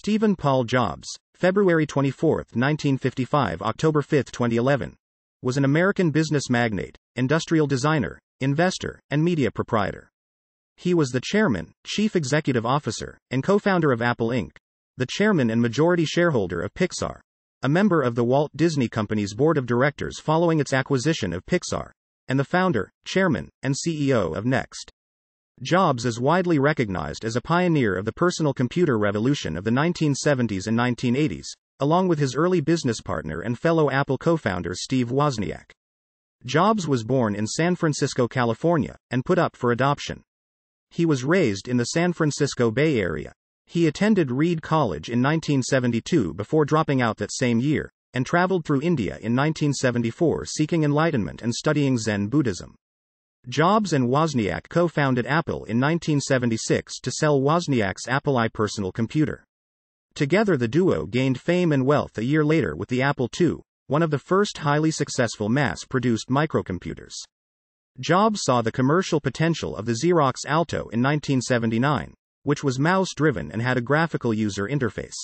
Stephen Paul Jobs, February 24, 1955 October 5, 2011, was an American business magnate, industrial designer, investor, and media proprietor. He was the chairman, chief executive officer, and co founder of Apple Inc., the chairman and majority shareholder of Pixar, a member of the Walt Disney Company's board of directors following its acquisition of Pixar, and the founder, chairman, and CEO of Next. Jobs is widely recognized as a pioneer of the personal computer revolution of the 1970s and 1980s, along with his early business partner and fellow Apple co founder Steve Wozniak. Jobs was born in San Francisco, California, and put up for adoption. He was raised in the San Francisco Bay Area. He attended Reed College in 1972 before dropping out that same year, and traveled through India in 1974 seeking enlightenment and studying Zen Buddhism. Jobs and Wozniak co founded Apple in 1976 to sell Wozniak's Apple I personal computer. Together, the duo gained fame and wealth a year later with the Apple II, one of the first highly successful mass produced microcomputers. Jobs saw the commercial potential of the Xerox Alto in 1979, which was mouse driven and had a graphical user interface.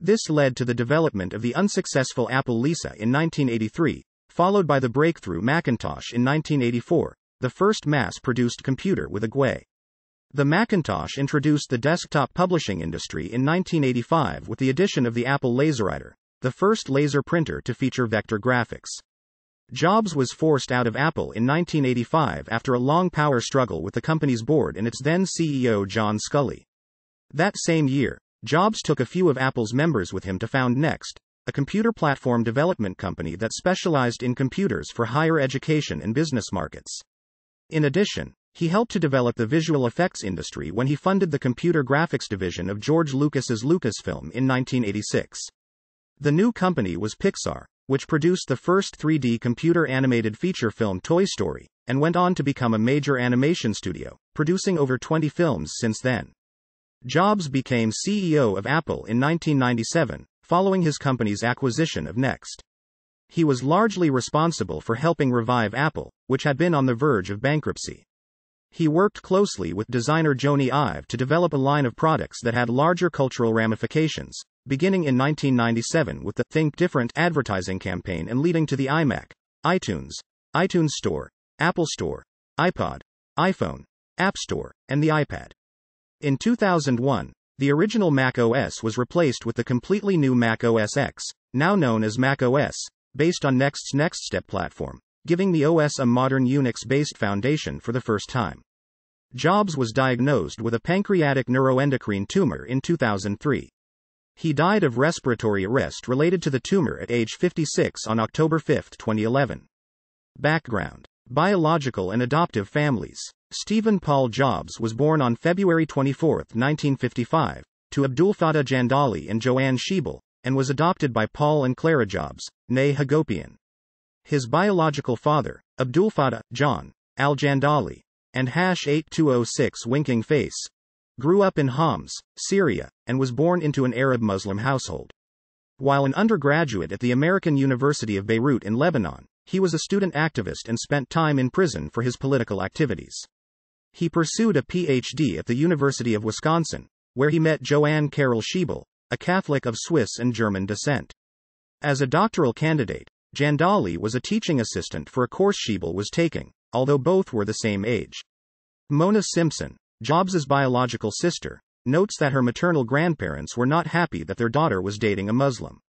This led to the development of the unsuccessful Apple Lisa in 1983, followed by the breakthrough Macintosh in 1984, the first mass produced computer with a GUI. The Macintosh introduced the desktop publishing industry in 1985 with the addition of the Apple LaserWriter, the first laser printer to feature vector graphics. Jobs was forced out of Apple in 1985 after a long power struggle with the company's board and its then CEO John Scully. That same year, Jobs took a few of Apple's members with him to found Next, a computer platform development company that specialized in computers for higher education and business markets. In addition, he helped to develop the visual effects industry when he funded the computer graphics division of George Lucas's Lucasfilm in 1986. The new company was Pixar, which produced the first 3D computer animated feature film Toy Story, and went on to become a major animation studio, producing over 20 films since then. Jobs became CEO of Apple in 1997, following his company's acquisition of Next. He was largely responsible for helping revive Apple, which had been on the verge of bankruptcy. He worked closely with designer Joni Ive to develop a line of products that had larger cultural ramifications, beginning in 1997 with the Think Different advertising campaign and leading to the iMac, iTunes, iTunes Store, Apple Store, iPod, iPhone, App Store, and the iPad. In 2001, the original Mac OS was replaced with the completely new Mac OS X, now known as Mac OS, based on Next's Next Step platform, giving the OS a modern Unix based foundation for the first time. Jobs was diagnosed with a pancreatic neuroendocrine tumor in 2003. He died of respiratory arrest related to the tumor at age 56 on October 5, 2011. Background Biological and adoptive families. Stephen Paul Jobs was born on February 24, 1955, to Abdul Fatah Jandali and Joanne Shebel, and was adopted by Paul and Clara Jobs, nay Hagopian. His biological father, Abdul Fatah John, al Jandali, and hash 8206 winking face, grew up in Homs, Syria, and was born into an Arab Muslim household. While an undergraduate at the American University of Beirut in Lebanon, he was a student activist and spent time in prison for his political activities. He pursued a PhD at the University of Wisconsin, where he met Joanne Carol Schiebel, a Catholic of Swiss and German descent. As a doctoral candidate, Jandali was a teaching assistant for a course Shebel was taking, although both were the same age. Mona Simpson, Jobs's biological sister, notes that her maternal grandparents were not happy that their daughter was dating a Muslim.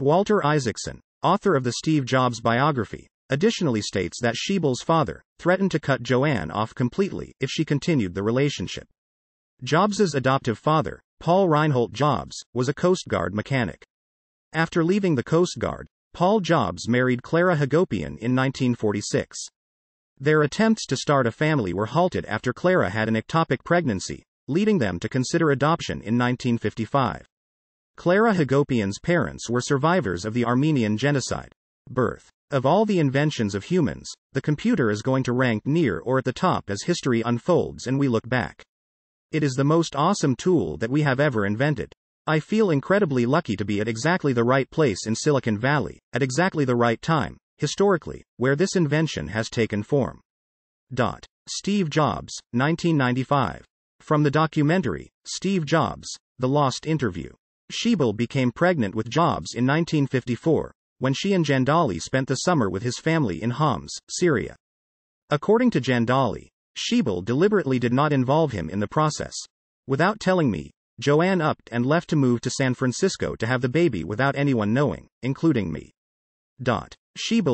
Walter Isaacson, author of the Steve Jobs biography, additionally states that Shebel's father threatened to cut Joanne off completely if she continued the relationship. Jobs's adoptive father, Paul Reinhold Jobs, was a Coast Guard mechanic. After leaving the Coast Guard, Paul Jobs married Clara Hagopian in 1946. Their attempts to start a family were halted after Clara had an ectopic pregnancy, leading them to consider adoption in 1955. Clara Hagopian's parents were survivors of the Armenian genocide. Birth. Of all the inventions of humans, the computer is going to rank near or at the top as history unfolds and we look back. It is the most awesome tool that we have ever invented. I feel incredibly lucky to be at exactly the right place in Silicon Valley, at exactly the right time, historically, where this invention has taken form. Dot. Steve Jobs, 1995. From the documentary, Steve Jobs, The Lost Interview. Shebel became pregnant with Jobs in 1954, when she and Jandali spent the summer with his family in Homs, Syria. According to Jandali, Shebel deliberately did not involve him in the process. Without telling me, Joanne upped and left to move to San Francisco to have the baby without anyone knowing, including me. Dot.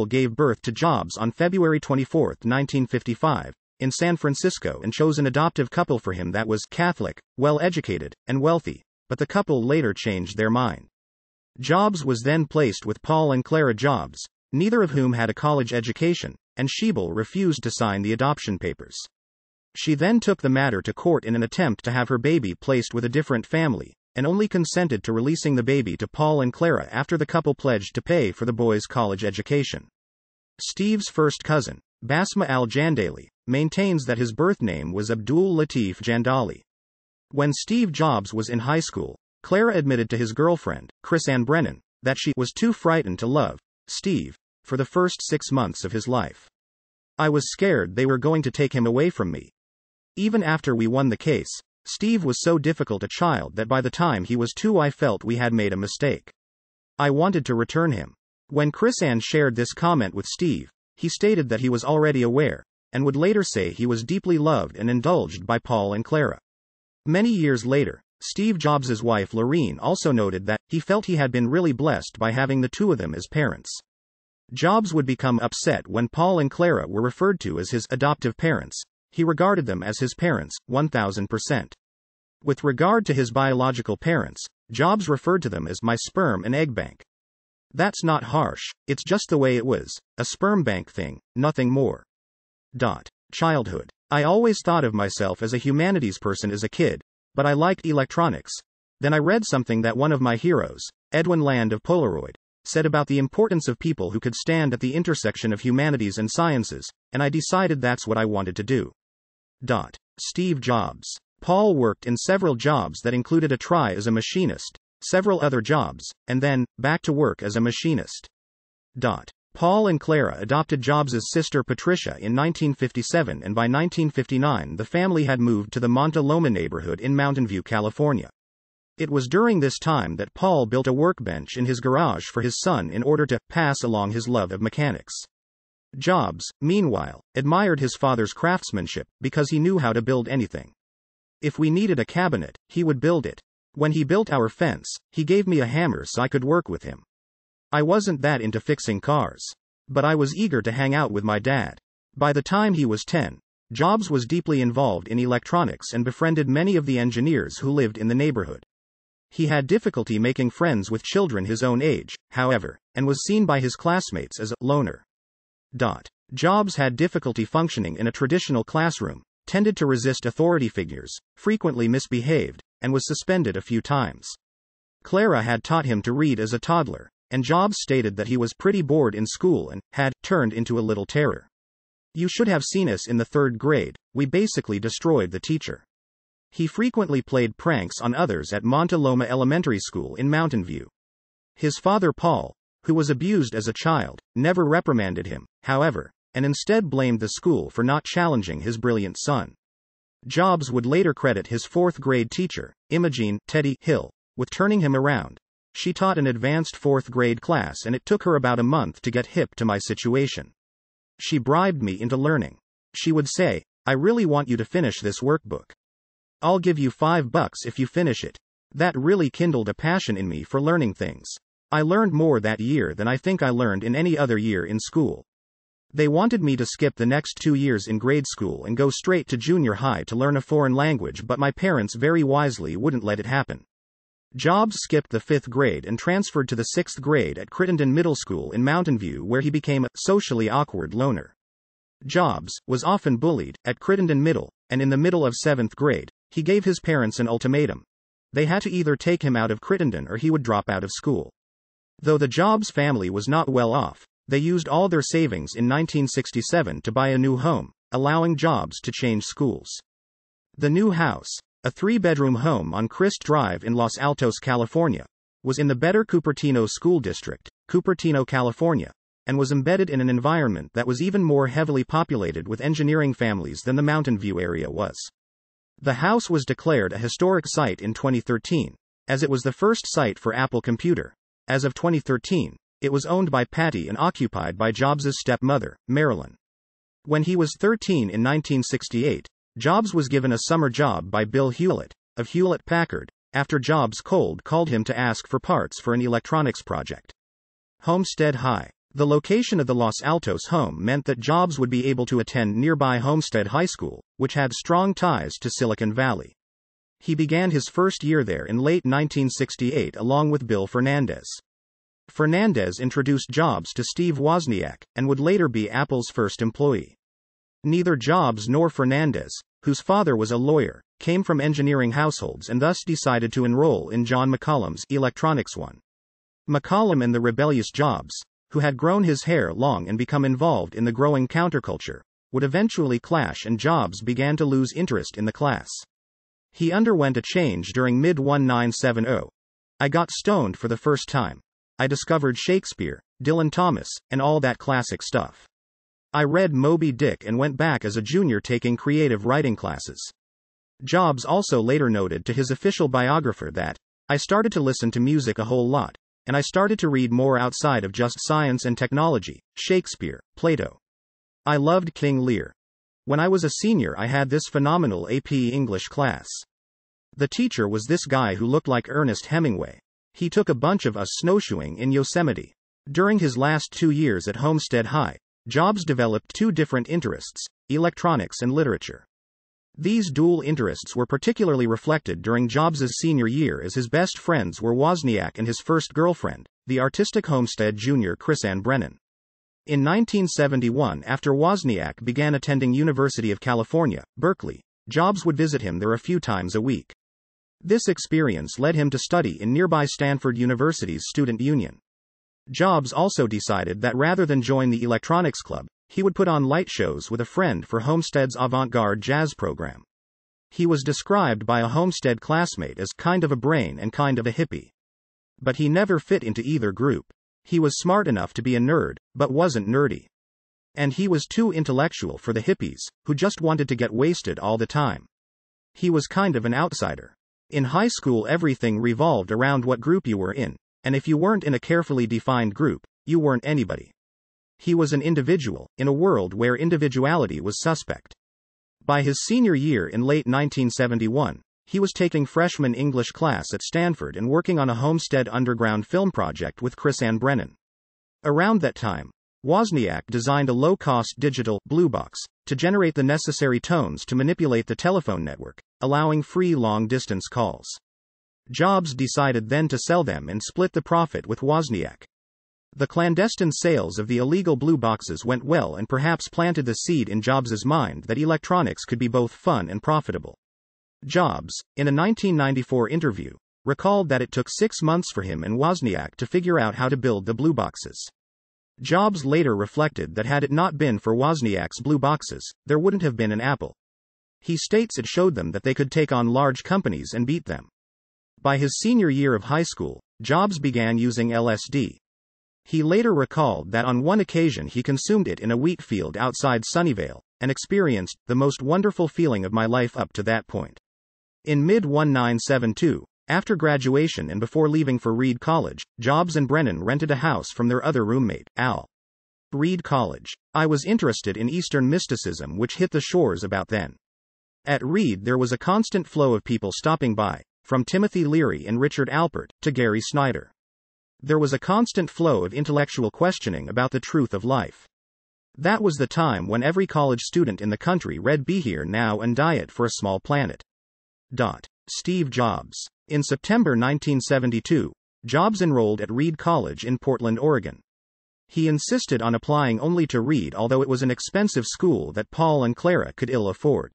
gave birth to Jobs on February 24, 1955, in San Francisco and chose an adoptive couple for him that was Catholic, well educated, and wealthy, but the couple later changed their mind. Jobs was then placed with Paul and Clara Jobs, neither of whom had a college education, and Shebel refused to sign the adoption papers. She then took the matter to court in an attempt to have her baby placed with a different family, and only consented to releasing the baby to Paul and Clara after the couple pledged to pay for the boy's college education. Steve's first cousin, Basma al Jandali, maintains that his birth name was Abdul Latif Jandali. When Steve Jobs was in high school, Clara admitted to his girlfriend, Chris Ann Brennan, that she was too frightened to love Steve for the first six months of his life. I was scared they were going to take him away from me, even after we won the case, Steve was so difficult a child that by the time he was two, I felt we had made a mistake. I wanted to return him. When Chris Ann shared this comment with Steve, he stated that he was already aware, and would later say he was deeply loved and indulged by Paul and Clara. Many years later, Steve Jobs' wife Lorene also noted that he felt he had been really blessed by having the two of them as parents. Jobs would become upset when Paul and Clara were referred to as his adoptive parents, he regarded them as his parents, 1000%. With regard to his biological parents, Jobs referred to them as my sperm and egg bank. That's not harsh, it's just the way it was, a sperm bank thing, nothing more. Dot. Childhood. I always thought of myself as a humanities person as a kid, but I liked electronics. Then I read something that one of my heroes, Edwin Land of Polaroid, said about the importance of people who could stand at the intersection of humanities and sciences, and I decided that's what I wanted to do. Dot. Steve Jobs. Paul worked in several jobs that included a try as a machinist, several other jobs, and then, back to work as a machinist. Dot. Paul and Clara adopted Jobs' sister Patricia in 1957 and by 1959 the family had moved to the Montaloma neighborhood in Mountain View, California. It was during this time that Paul built a workbench in his garage for his son in order to pass along his love of mechanics. Jobs, meanwhile, admired his father's craftsmanship because he knew how to build anything. If we needed a cabinet, he would build it. When he built our fence, he gave me a hammer so I could work with him. I wasn't that into fixing cars. But I was eager to hang out with my dad. By the time he was 10, Jobs was deeply involved in electronics and befriended many of the engineers who lived in the neighborhood. He had difficulty making friends with children his own age, however, and was seen by his classmates as a loner. Jobs had difficulty functioning in a traditional classroom, tended to resist authority figures, frequently misbehaved, and was suspended a few times. Clara had taught him to read as a toddler, and Jobs stated that he was pretty bored in school and had turned into a little terror. You should have seen us in the third grade, we basically destroyed the teacher. He frequently played pranks on others at Montaloma Elementary School in Mountain View. His father, Paul, who was abused as a child, never reprimanded him, however, and instead blamed the school for not challenging his brilliant son. Jobs would later credit his fourth grade teacher, Imogene Teddy Hill, with turning him around. She taught an advanced fourth grade class and it took her about a month to get hip to my situation. She bribed me into learning. She would say, I really want you to finish this workbook. I'll give you five bucks if you finish it. That really kindled a passion in me for learning things. I learned more that year than I think I learned in any other year in school. They wanted me to skip the next two years in grade school and go straight to junior high to learn a foreign language, but my parents very wisely wouldn't let it happen. Jobs skipped the fifth grade and transferred to the sixth grade at Crittenden Middle School in Mountain View, where he became a socially awkward loner. Jobs was often bullied at Crittenden Middle, and in the middle of seventh grade, he gave his parents an ultimatum. They had to either take him out of Crittenden or he would drop out of school. Though the Jobs family was not well off, they used all their savings in 1967 to buy a new home, allowing jobs to change schools. The new house, a three bedroom home on Crist Drive in Los Altos, California, was in the Better Cupertino School District, Cupertino, California, and was embedded in an environment that was even more heavily populated with engineering families than the Mountain View area was. The house was declared a historic site in 2013, as it was the first site for Apple Computer. As of 2013, it was owned by Patty and occupied by Jobs' stepmother, Marilyn. When he was 13 in 1968, Jobs was given a summer job by Bill Hewlett, of Hewlett Packard, after Jobs cold called him to ask for parts for an electronics project. Homestead High. The location of the Los Altos home meant that Jobs would be able to attend nearby Homestead High School, which had strong ties to Silicon Valley. He began his first year there in late 1968 along with Bill Fernandez. Fernandez introduced Jobs to Steve Wozniak, and would later be Apple's first employee. Neither Jobs nor Fernandez, whose father was a lawyer, came from engineering households and thus decided to enroll in John McCollum's Electronics One. McCollum and the rebellious Jobs, who had grown his hair long and become involved in the growing counterculture, would eventually clash and Jobs began to lose interest in the class. He underwent a change during mid 1970. I got stoned for the first time. I discovered Shakespeare, Dylan Thomas, and all that classic stuff. I read Moby Dick and went back as a junior taking creative writing classes. Jobs also later noted to his official biographer that, I started to listen to music a whole lot, and I started to read more outside of just science and technology, Shakespeare, Plato. I loved King Lear. When I was a senior, I had this phenomenal AP English class. The teacher was this guy who looked like Ernest Hemingway he took a bunch of us uh, snowshoeing in Yosemite. During his last two years at Homestead High, Jobs developed two different interests electronics and literature. These dual interests were particularly reflected during Jobs' senior year as his best friends were Wozniak and his first girlfriend, the artistic Homestead junior Chris Ann Brennan. In 1971, after Wozniak began attending University of California, Berkeley, Jobs would visit him there a few times a week. This experience led him to study in nearby Stanford University's student union. Jobs also decided that rather than join the electronics club, he would put on light shows with a friend for Homestead's avant garde jazz program. He was described by a Homestead classmate as kind of a brain and kind of a hippie. But he never fit into either group. He was smart enough to be a nerd, but wasn't nerdy. And he was too intellectual for the hippies, who just wanted to get wasted all the time. He was kind of an outsider. In high school, everything revolved around what group you were in, and if you weren't in a carefully defined group, you weren't anybody. He was an individual, in a world where individuality was suspect. By his senior year in late 1971, he was taking freshman English class at Stanford and working on a Homestead Underground film project with Chris Ann Brennan. Around that time, Wozniak designed a low cost digital blue box to generate the necessary tones to manipulate the telephone network, allowing free long distance calls. Jobs decided then to sell them and split the profit with Wozniak. The clandestine sales of the illegal blue boxes went well and perhaps planted the seed in Jobs' mind that electronics could be both fun and profitable. Jobs, in a 1994 interview, recalled that it took six months for him and Wozniak to figure out how to build the blue boxes. Jobs later reflected that had it not been for Wozniak's blue boxes, there wouldn't have been an Apple. He states it showed them that they could take on large companies and beat them. By his senior year of high school, Jobs began using LSD. He later recalled that on one occasion he consumed it in a wheat field outside Sunnyvale, and experienced the most wonderful feeling of my life up to that point. In mid 1972, after graduation and before leaving for Reed College, Jobs and Brennan rented a house from their other roommate, Al. Reed College. I was interested in Eastern mysticism, which hit the shores about then. At Reed, there was a constant flow of people stopping by, from Timothy Leary and Richard Alpert to Gary Snyder. There was a constant flow of intellectual questioning about the truth of life. That was the time when every college student in the country read Be Here Now and Diet for a Small Planet. Dot. Steve Jobs. In September 1972, Jobs enrolled at Reed College in Portland, Oregon. He insisted on applying only to Reed, although it was an expensive school that Paul and Clara could ill afford.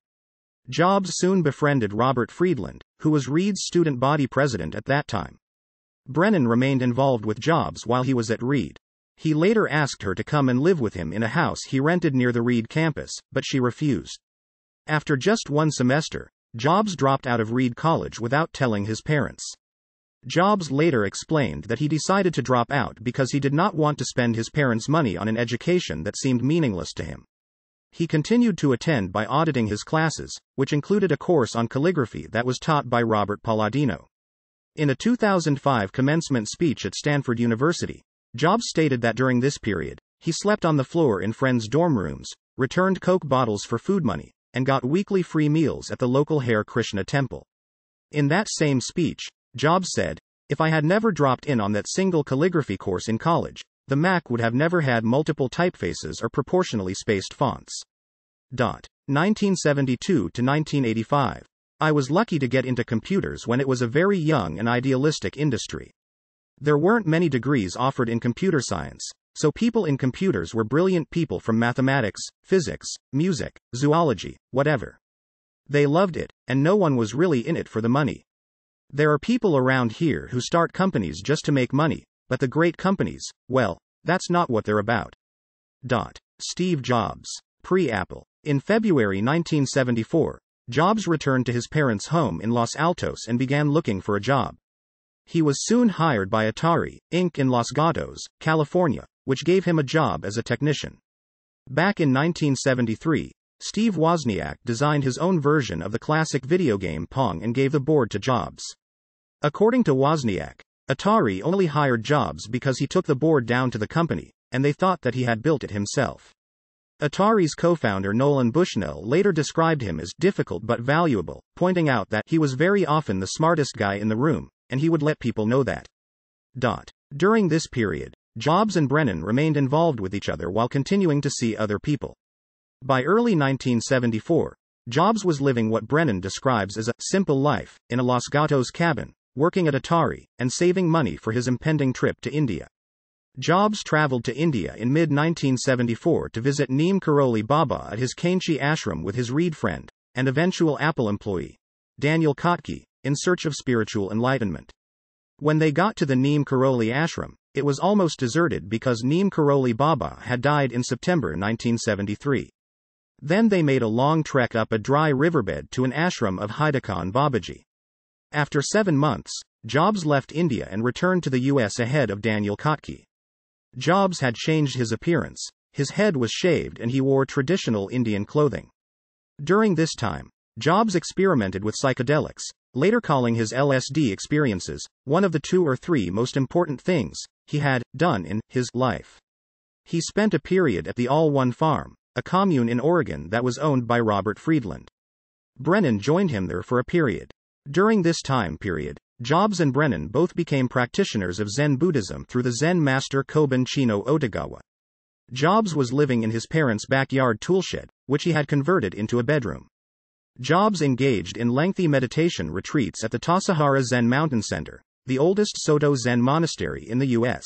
Jobs soon befriended Robert Friedland, who was Reed's student body president at that time. Brennan remained involved with Jobs while he was at Reed. He later asked her to come and live with him in a house he rented near the Reed campus, but she refused. After just one semester, Jobs dropped out of Reed College without telling his parents. Jobs later explained that he decided to drop out because he did not want to spend his parents' money on an education that seemed meaningless to him. He continued to attend by auditing his classes, which included a course on calligraphy that was taught by Robert Palladino. In a 2005 commencement speech at Stanford University, Jobs stated that during this period, he slept on the floor in friends' dorm rooms, returned Coke bottles for food money, and got weekly free meals at the local Hare Krishna temple. In that same speech, Jobs said, If I had never dropped in on that single calligraphy course in college, the Mac would have never had multiple typefaces or proportionally spaced fonts. 1972 to 1985. I was lucky to get into computers when it was a very young and idealistic industry. There weren't many degrees offered in computer science, so people in computers were brilliant people from mathematics, physics, music, zoology, whatever. They loved it, and no one was really in it for the money. There are people around here who start companies just to make money, but the great companies, well, that's not what they're about. Dot. Steve Jobs. Pre Apple. In February 1974, Jobs returned to his parents' home in Los Altos and began looking for a job. He was soon hired by Atari, Inc. in Los Gatos, California, which gave him a job as a technician. Back in 1973, Steve Wozniak designed his own version of the classic video game Pong and gave the board to Jobs. According to Wozniak, Atari only hired Jobs because he took the board down to the company, and they thought that he had built it himself. Atari's co founder Nolan Bushnell later described him as difficult but valuable, pointing out that he was very often the smartest guy in the room, and he would let people know that. Dot. During this period, Jobs and Brennan remained involved with each other while continuing to see other people. By early 1974, Jobs was living what Brennan describes as a simple life in a Los Gatos cabin, working at Atari, and saving money for his impending trip to India. Jobs traveled to India in mid 1974 to visit Neem Karoli Baba at his Kanchi ashram with his Reed friend, and eventual Apple employee, Daniel Kotke, in search of spiritual enlightenment. When they got to the Neem Karoli ashram, it was almost deserted because Neem Karoli Baba had died in September 1973. Then they made a long trek up a dry riverbed to an ashram of Haidakan Babaji. After seven months, Jobs left India and returned to the US ahead of Daniel Kotke. Jobs had changed his appearance, his head was shaved, and he wore traditional Indian clothing. During this time, Jobs experimented with psychedelics, later calling his LSD experiences one of the two or three most important things he had done in his life. He spent a period at the All One Farm, a commune in Oregon that was owned by Robert Friedland. Brennan joined him there for a period. During this time period, Jobs and Brennan both became practitioners of Zen Buddhism through the Zen master Koban Chino Otagawa. Jobs was living in his parents' backyard toolshed, which he had converted into a bedroom. Jobs engaged in lengthy meditation retreats at the Tassahara Zen Mountain Center, the oldest Soto Zen monastery in the U.S.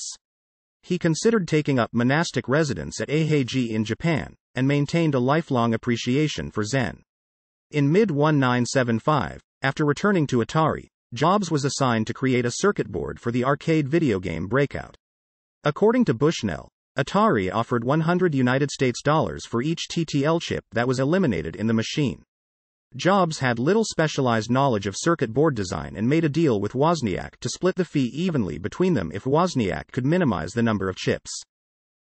He considered taking up monastic residence at Eiheiji in Japan, and maintained a lifelong appreciation for Zen. In mid 1975, after returning to Atari, Jobs was assigned to create a circuit board for the arcade video game Breakout. According to Bushnell, Atari offered 100 United States dollars for each TTL chip that was eliminated in the machine. Jobs had little specialized knowledge of circuit board design and made a deal with Wozniak to split the fee evenly between them if Wozniak could minimize the number of chips.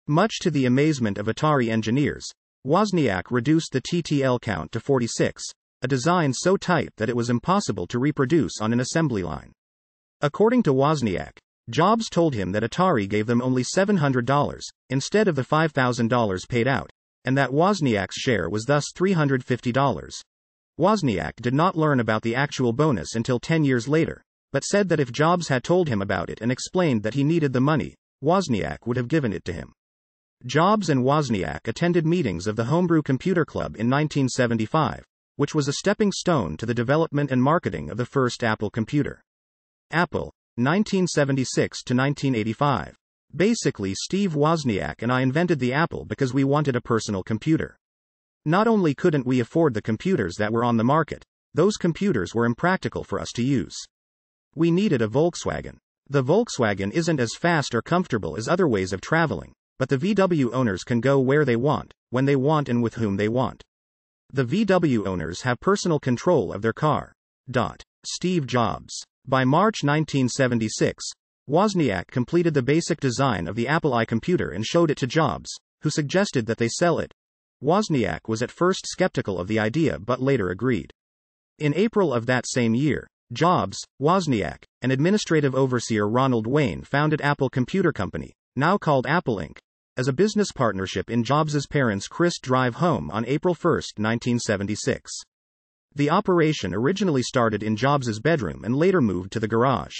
Much to the amazement of Atari engineers, Wozniak reduced the TTL count to 46, a design so tight that it was impossible to reproduce on an assembly line. According to Wozniak, Jobs told him that Atari gave them only $700, instead of the $5,000 paid out, and that Wozniak's share was thus $350. Wozniak did not learn about the actual bonus until 10 years later, but said that if Jobs had told him about it and explained that he needed the money, Wozniak would have given it to him. Jobs and Wozniak attended meetings of the Homebrew Computer Club in 1975, which was a stepping stone to the development and marketing of the first Apple computer. Apple, 1976 to 1985. Basically, Steve Wozniak and I invented the Apple because we wanted a personal computer. Not only couldn't we afford the computers that were on the market, those computers were impractical for us to use. We needed a Volkswagen. The Volkswagen isn't as fast or comfortable as other ways of traveling, but the VW owners can go where they want, when they want, and with whom they want. The VW owners have personal control of their car. Dot. Steve Jobs. By March 1976, Wozniak completed the basic design of the Apple I computer and showed it to Jobs, who suggested that they sell it. Wozniak was at first skeptical of the idea but later agreed. In April of that same year, Jobs, Wozniak, and administrative overseer Ronald Wayne founded Apple Computer Company, now called Apple Inc., as a business partnership in Jobs's parents' Chris Drive home on April 1, 1976. The operation originally started in Jobs's bedroom and later moved to the garage.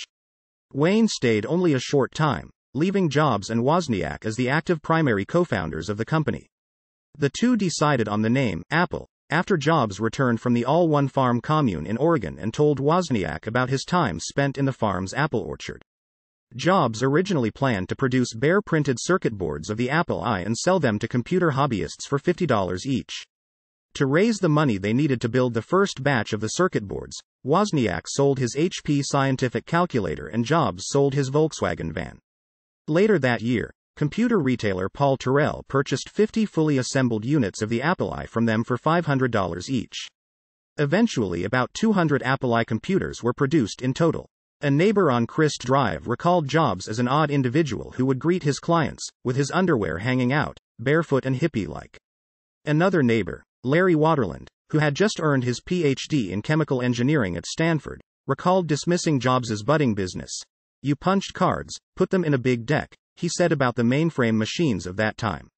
Wayne stayed only a short time, leaving Jobs and Wozniak as the active primary co founders of the company. The two decided on the name, Apple, after Jobs returned from the All One Farm commune in Oregon and told Wozniak about his time spent in the farm's apple orchard. Jobs originally planned to produce bare printed circuit boards of the Apple I and sell them to computer hobbyists for $50 each. To raise the money they needed to build the first batch of the circuit boards, Wozniak sold his HP scientific calculator and Jobs sold his Volkswagen van. Later that year, computer retailer Paul Terrell purchased 50 fully assembled units of the Apple I from them for $500 each. Eventually, about 200 Apple I computers were produced in total. A neighbor on Christ Drive recalled Jobs as an odd individual who would greet his clients, with his underwear hanging out, barefoot and hippie like. Another neighbor, Larry Waterland, who had just earned his PhD in chemical engineering at Stanford, recalled dismissing Jobs' budding business. You punched cards, put them in a big deck, he said about the mainframe machines of that time.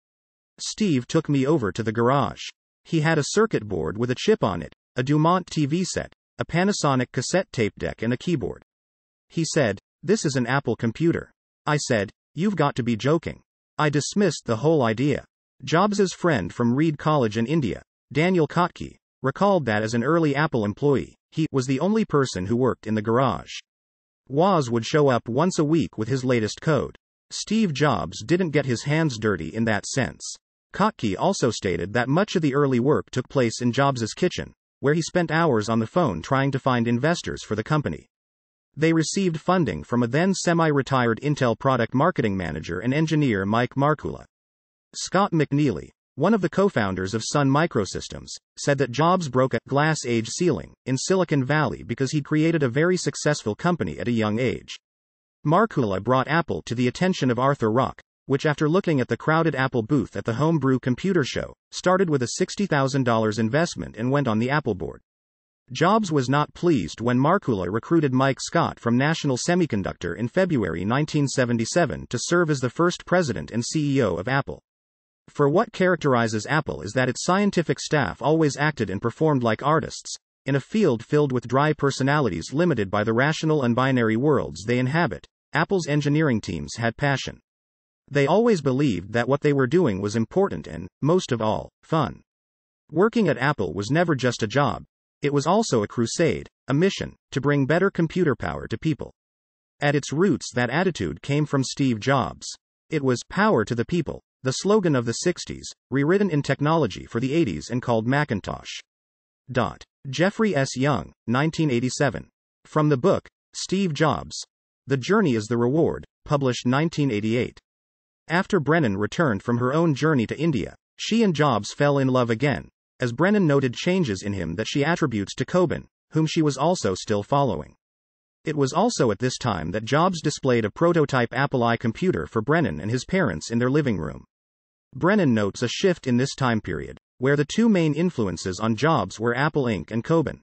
Steve took me over to the garage. He had a circuit board with a chip on it, a Dumont TV set, a Panasonic cassette tape deck, and a keyboard. He said, This is an Apple computer. I said, You've got to be joking. I dismissed the whole idea. Jobs's friend from Reed College in India, Daniel Kotke, recalled that as an early Apple employee, he was the only person who worked in the garage. Woz would show up once a week with his latest code. Steve Jobs didn't get his hands dirty in that sense. Kotke also stated that much of the early work took place in Jobs's kitchen, where he spent hours on the phone trying to find investors for the company. They received funding from a then semi retired Intel product marketing manager and engineer Mike Markula. Scott McNeely, one of the co founders of Sun Microsystems, said that Jobs broke a glass age ceiling in Silicon Valley because he created a very successful company at a young age. Markula brought Apple to the attention of Arthur Rock, which, after looking at the crowded Apple booth at the Homebrew Computer Show, started with a $60,000 investment and went on the Apple board. Jobs was not pleased when Markula recruited Mike Scott from National Semiconductor in February 1977 to serve as the first president and CEO of Apple. For what characterizes Apple is that its scientific staff always acted and performed like artists, in a field filled with dry personalities limited by the rational and binary worlds they inhabit. Apple's engineering teams had passion. They always believed that what they were doing was important and, most of all, fun. Working at Apple was never just a job, it was also a crusade, a mission, to bring better computer power to people. At its roots, that attitude came from Steve Jobs. It was power to the people, the slogan of the 60s, rewritten in technology for the 80s and called Macintosh. Dot. Jeffrey S. Young, 1987. From the book, Steve Jobs. The Journey is the Reward, published 1988. After Brennan returned from her own journey to India, she and Jobs fell in love again, as Brennan noted changes in him that she attributes to Coben, whom she was also still following. It was also at this time that Jobs displayed a prototype Apple I computer for Brennan and his parents in their living room. Brennan notes a shift in this time period, where the two main influences on Jobs were Apple Inc. and Coben.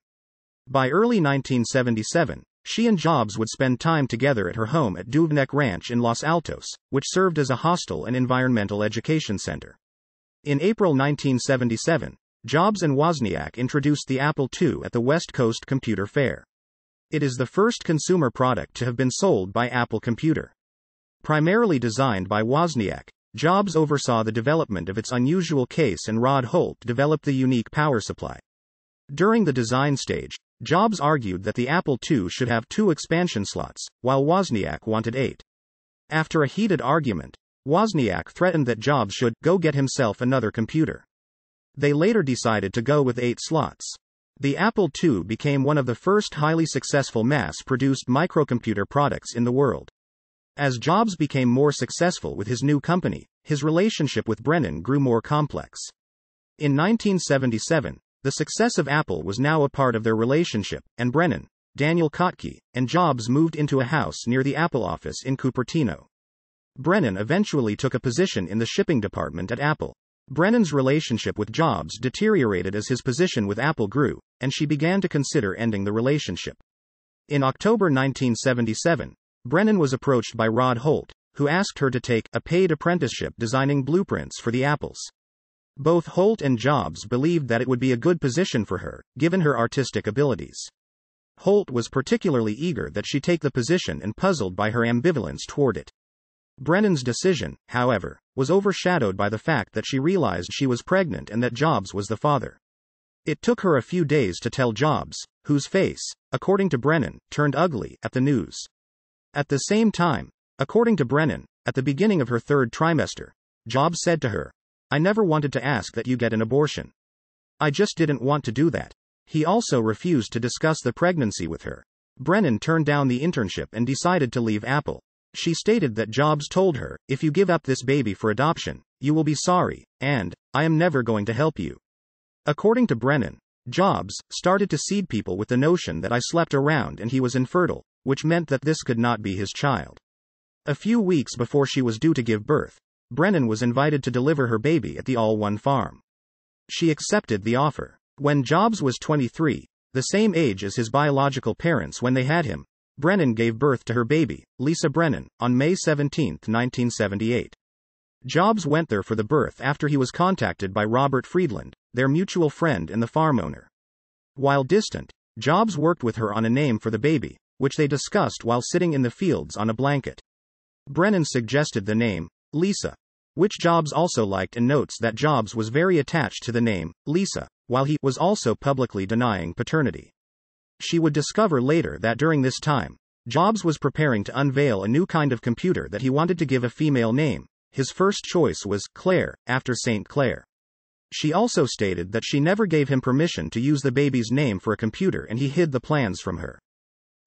By early 1977, she and Jobs would spend time together at her home at Duvnek Ranch in Los Altos, which served as a hostel and environmental education center. In April 1977, Jobs and Wozniak introduced the Apple II at the West Coast Computer Fair. It is the first consumer product to have been sold by Apple Computer. Primarily designed by Wozniak, Jobs oversaw the development of its unusual case and Rod Holt developed the unique power supply. During the design stage, Jobs argued that the Apple II should have two expansion slots, while Wozniak wanted eight. After a heated argument, Wozniak threatened that Jobs should go get himself another computer. They later decided to go with eight slots. The Apple II became one of the first highly successful mass produced microcomputer products in the world. As Jobs became more successful with his new company, his relationship with Brennan grew more complex. In 1977, the success of Apple was now a part of their relationship, and Brennan, Daniel Kotke, and Jobs moved into a house near the Apple office in Cupertino. Brennan eventually took a position in the shipping department at Apple, Brennan's relationship with Jobs deteriorated as his position with Apple grew, and she began to consider ending the relationship. In October 1977, Brennan was approached by Rod Holt, who asked her to take a paid apprenticeship designing blueprints for the apples. Both Holt and Jobs believed that it would be a good position for her, given her artistic abilities. Holt was particularly eager that she take the position and puzzled by her ambivalence toward it. Brennan's decision, however, was overshadowed by the fact that she realized she was pregnant and that Jobs was the father. It took her a few days to tell Jobs, whose face, according to Brennan, turned ugly at the news. At the same time, according to Brennan, at the beginning of her third trimester, Jobs said to her, I never wanted to ask that you get an abortion. I just didn't want to do that. He also refused to discuss the pregnancy with her. Brennan turned down the internship and decided to leave Apple. She stated that Jobs told her, If you give up this baby for adoption, you will be sorry, and, I am never going to help you. According to Brennan, Jobs started to seed people with the notion that I slept around and he was infertile, which meant that this could not be his child. A few weeks before she was due to give birth, Brennan was invited to deliver her baby at the All One farm. She accepted the offer. When Jobs was 23, the same age as his biological parents when they had him, Brennan gave birth to her baby, Lisa Brennan, on May 17, 1978. Jobs went there for the birth after he was contacted by Robert Friedland, their mutual friend and the farm owner. While distant, Jobs worked with her on a name for the baby, which they discussed while sitting in the fields on a blanket. Brennan suggested the name, Lisa, which Jobs also liked and notes that Jobs was very attached to the name, Lisa, while he was also publicly denying paternity. She would discover later that during this time, Jobs was preparing to unveil a new kind of computer that he wanted to give a female name. His first choice was Claire, after St. Clair. She also stated that she never gave him permission to use the baby's name for a computer and he hid the plans from her.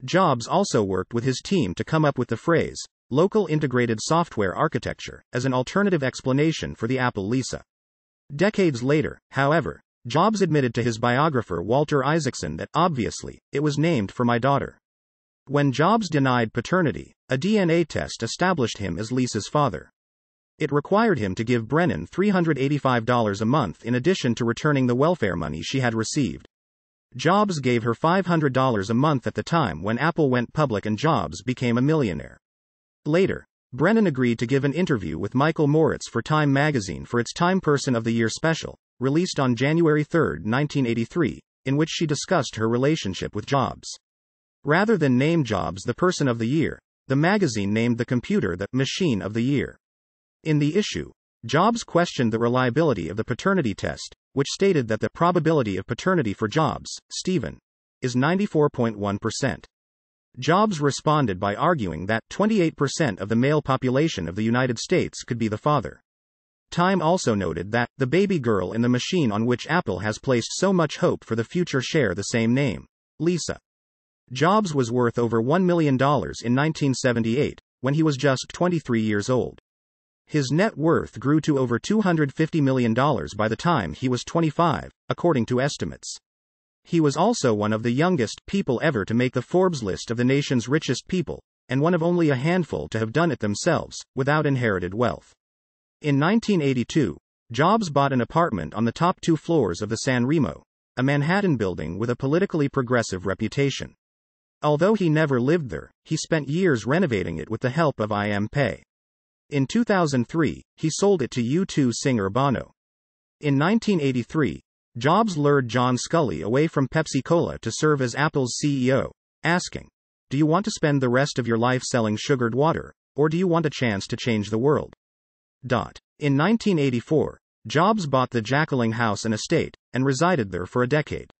Jobs also worked with his team to come up with the phrase, local integrated software architecture, as an alternative explanation for the Apple Lisa. Decades later, however, Jobs admitted to his biographer Walter Isaacson that, obviously, it was named for my daughter. When Jobs denied paternity, a DNA test established him as Lisa's father. It required him to give Brennan $385 a month in addition to returning the welfare money she had received. Jobs gave her $500 a month at the time when Apple went public and Jobs became a millionaire. Later, Brennan agreed to give an interview with Michael Moritz for Time magazine for its Time Person of the Year special, released on January 3, 1983, in which she discussed her relationship with Jobs. Rather than name Jobs the person of the year, the magazine named the computer the machine of the year. In the issue, Jobs questioned the reliability of the paternity test, which stated that the probability of paternity for Jobs, Stephen, is 94.1%. Jobs responded by arguing that 28% of the male population of the United States could be the father. Time also noted that the baby girl in the machine on which Apple has placed so much hope for the future share the same name, Lisa. Jobs was worth over $1 million in 1978, when he was just 23 years old. His net worth grew to over $250 million by the time he was 25, according to estimates. He was also one of the youngest people ever to make the Forbes list of the nation's richest people, and one of only a handful to have done it themselves, without inherited wealth. In 1982, Jobs bought an apartment on the top two floors of the San Remo, a Manhattan building with a politically progressive reputation. Although he never lived there, he spent years renovating it with the help of IM Pei. In 2003, he sold it to U2 singer Bono. In 1983, Jobs lured John Scully away from Pepsi Cola to serve as Apple's CEO, asking, Do you want to spend the rest of your life selling sugared water, or do you want a chance to change the world? In 1984, Jobs bought the Jacqueline house and estate, and resided there for a decade.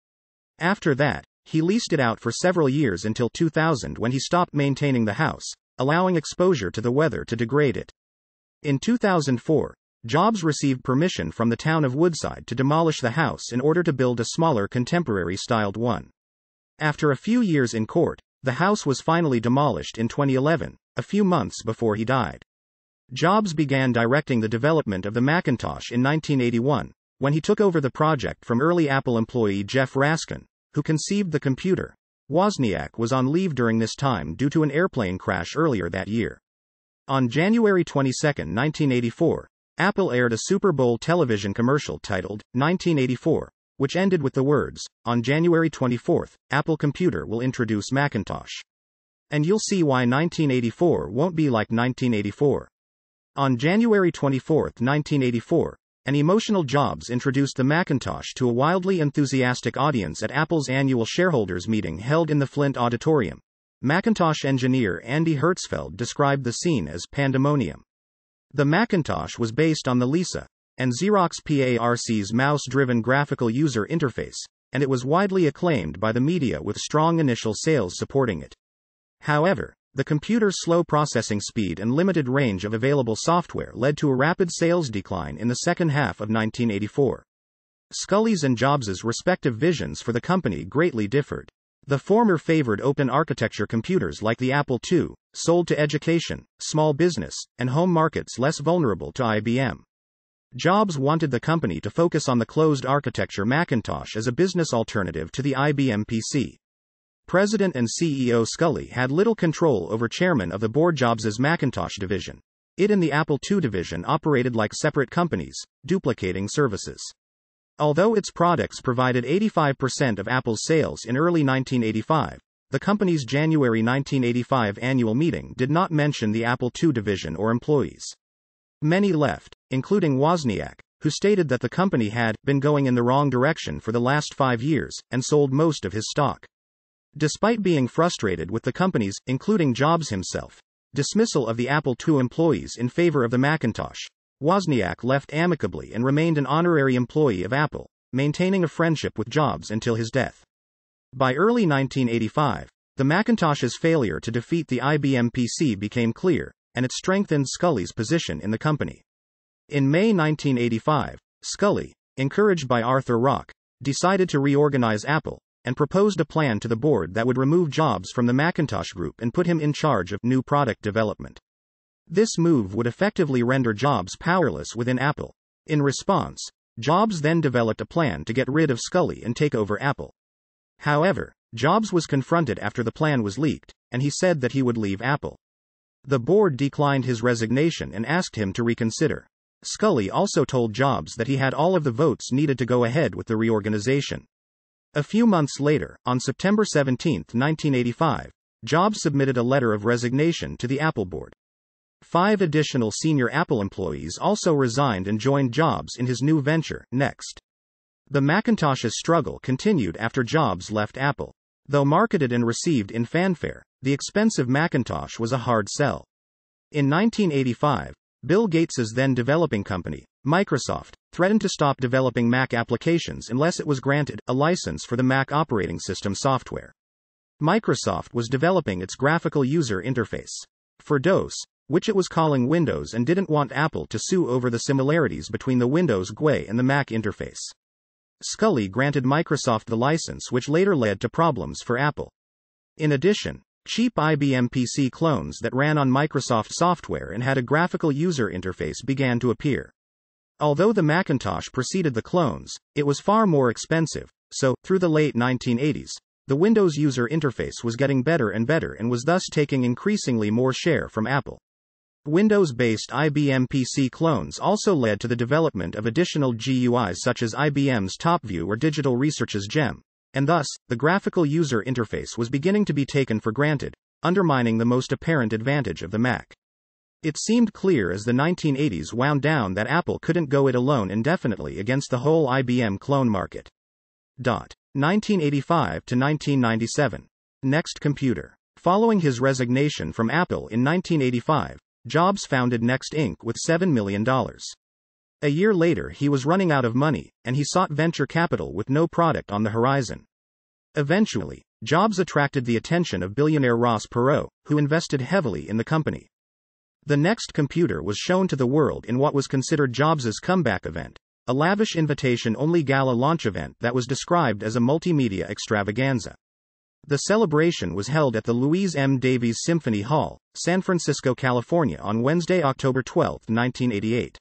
After that, he leased it out for several years until 2000 when he stopped maintaining the house, allowing exposure to the weather to degrade it. In 2004, Jobs received permission from the town of Woodside to demolish the house in order to build a smaller contemporary styled one. After a few years in court, the house was finally demolished in 2011, a few months before he died. Jobs began directing the development of the Macintosh in 1981, when he took over the project from early Apple employee Jeff Raskin, who conceived the computer. Wozniak was on leave during this time due to an airplane crash earlier that year. On January 22, 1984, Apple aired a Super Bowl television commercial titled 1984, which ended with the words, On January 24, Apple Computer will introduce Macintosh. And you'll see why 1984 won't be like 1984. On January 24, 1984, an emotional Jobs introduced the Macintosh to a wildly enthusiastic audience at Apple's annual shareholders meeting held in the Flint Auditorium. Macintosh engineer Andy Hertzfeld described the scene as pandemonium. The Macintosh was based on the Lisa and Xerox PARC's mouse driven graphical user interface, and it was widely acclaimed by the media with strong initial sales supporting it. However, the computer's slow processing speed and limited range of available software led to a rapid sales decline in the second half of 1984. Scully's and Jobs's respective visions for the company greatly differed. The former favored open architecture computers like the Apple II, sold to education, small business, and home markets less vulnerable to IBM. Jobs wanted the company to focus on the closed architecture Macintosh as a business alternative to the IBM PC president and CEO Scully had little control over chairman of the board Jobs's Macintosh division. It and the Apple II division operated like separate companies, duplicating services. Although its products provided 85% of Apple's sales in early 1985, the company's January 1985 annual meeting did not mention the Apple II division or employees. Many left, including Wozniak, who stated that the company had been going in the wrong direction for the last five years and sold most of his stock. Despite being frustrated with the companies, including Jobs himself, dismissal of the Apple II employees in favor of the Macintosh, Wozniak left amicably and remained an honorary employee of Apple, maintaining a friendship with Jobs until his death. By early 1985, the Macintosh's failure to defeat the IBM PC became clear, and it strengthened Scully's position in the company. In May 1985, Scully, encouraged by Arthur Rock, decided to reorganize Apple, and proposed a plan to the board that would remove Jobs from the Macintosh Group and put him in charge of new product development. This move would effectively render Jobs powerless within Apple. In response, Jobs then developed a plan to get rid of Scully and take over Apple. However, Jobs was confronted after the plan was leaked, and he said that he would leave Apple. The board declined his resignation and asked him to reconsider. Scully also told Jobs that he had all of the votes needed to go ahead with the reorganization. A few months later, on September 17, 1985, Jobs submitted a letter of resignation to the Apple board. Five additional senior Apple employees also resigned and joined Jobs in his new venture, Next. The Macintosh's struggle continued after Jobs left Apple. Though marketed and received in fanfare, the expensive Macintosh was a hard sell. In 1985, Bill Gates's then developing company, Microsoft threatened to stop developing Mac applications unless it was granted a license for the Mac operating system software. Microsoft was developing its graphical user interface for DOS, which it was calling Windows and didn't want Apple to sue over the similarities between the Windows GUI and the Mac interface. Scully granted Microsoft the license, which later led to problems for Apple. In addition, cheap IBM PC clones that ran on Microsoft software and had a graphical user interface began to appear. Although the Macintosh preceded the clones, it was far more expensive, so, through the late 1980s, the Windows user interface was getting better and better and was thus taking increasingly more share from Apple. Windows based IBM PC clones also led to the development of additional GUIs such as IBM's TopView or Digital Research's GEM, and thus, the graphical user interface was beginning to be taken for granted, undermining the most apparent advantage of the Mac. It seemed clear as the 1980s wound down that Apple couldn't go it alone indefinitely against the whole IBM clone market. Dot. 1985 to 1997. Next Computer. Following his resignation from Apple in 1985, Jobs founded Next Inc. with $7 million. A year later, he was running out of money, and he sought venture capital with no product on the horizon. Eventually, Jobs attracted the attention of billionaire Ross Perot, who invested heavily in the company. The next computer was shown to the world in what was considered Jobs' comeback event, a lavish invitation only gala launch event that was described as a multimedia extravaganza. The celebration was held at the Louise M. Davies Symphony Hall, San Francisco, California on Wednesday, October 12, 1988.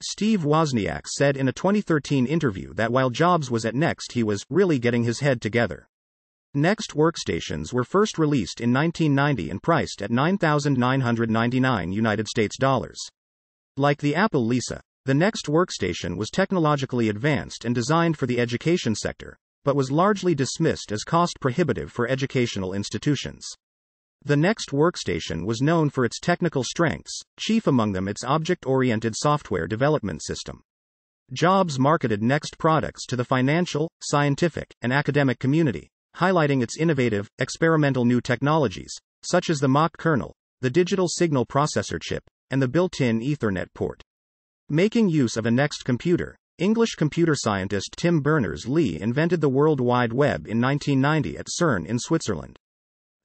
Steve Wozniak said in a 2013 interview that while Jobs was at Next, he was really getting his head together. Next workstations were first released in 1990 and priced at 9,999 United States dollars. Like the Apple Lisa, the Next workstation was technologically advanced and designed for the education sector, but was largely dismissed as cost prohibitive for educational institutions. The Next workstation was known for its technical strengths, chief among them its object oriented software development system. Jobs marketed Next products to the financial, scientific, and academic community, highlighting its innovative, experimental new technologies, such as the Mach kernel, the digital signal processor chip, and the built in Ethernet port. Making use of a Next computer, English computer scientist Tim Berners Lee invented the World Wide Web in 1990 at CERN in Switzerland.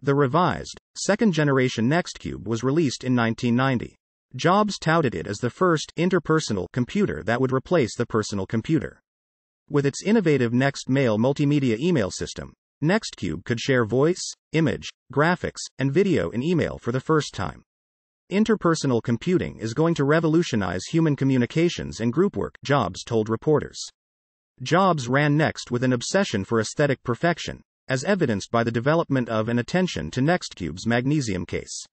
The revised, second generation NextCube was released in 1990. Jobs touted it as the first interpersonal computer that would replace the personal computer. With its innovative Next Mail multimedia email system, Nextcube could share voice, image, graphics, and video in email for the first time. Interpersonal computing is going to revolutionize human communications and group work, Jobs told reporters. Jobs ran next with an obsession for aesthetic perfection, as evidenced by the development of and attention to Nextcube's magnesium case.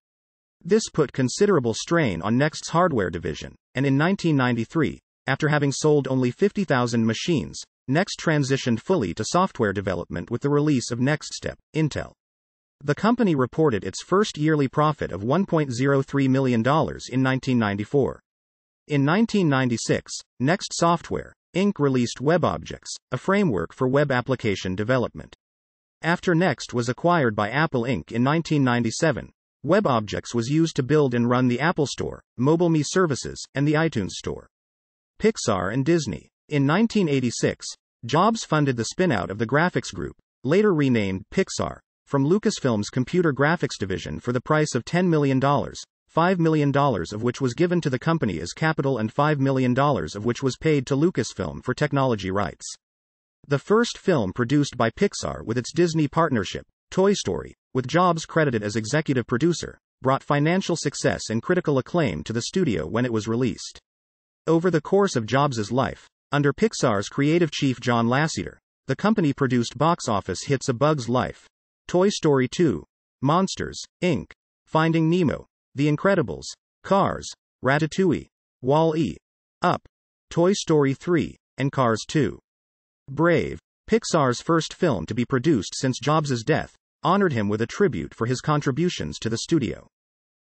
This put considerable strain on Next's hardware division, and in 1993, after having sold only 50,000 machines, Next transitioned fully to software development with the release of NextStep, Intel. The company reported its first yearly profit of $1.03 million in 1994. In 1996, Next Software, Inc. released WebObjects, a framework for web application development. After Next was acquired by Apple Inc. in 1997, WebObjects was used to build and run the Apple Store, MobileMe services, and the iTunes Store. Pixar and Disney. In 1986, Jobs funded the spinout of the Graphics Group, later renamed Pixar, from Lucasfilm's computer graphics division for the price of $10 million, $5 million of which was given to the company as capital and $5 million of which was paid to Lucasfilm for technology rights. The first film produced by Pixar with its Disney partnership, Toy Story, with Jobs credited as executive producer, brought financial success and critical acclaim to the studio when it was released. Over the course of Jobs' life, under Pixar's creative chief John Lasseter, the company produced box office hits A Bug's Life, Toy Story 2, Monsters, Inc., Finding Nemo, The Incredibles, Cars, Ratatouille, Wall E, Up, Toy Story 3, and Cars 2. Brave, Pixar's first film to be produced since Jobs' death, honored him with a tribute for his contributions to the studio.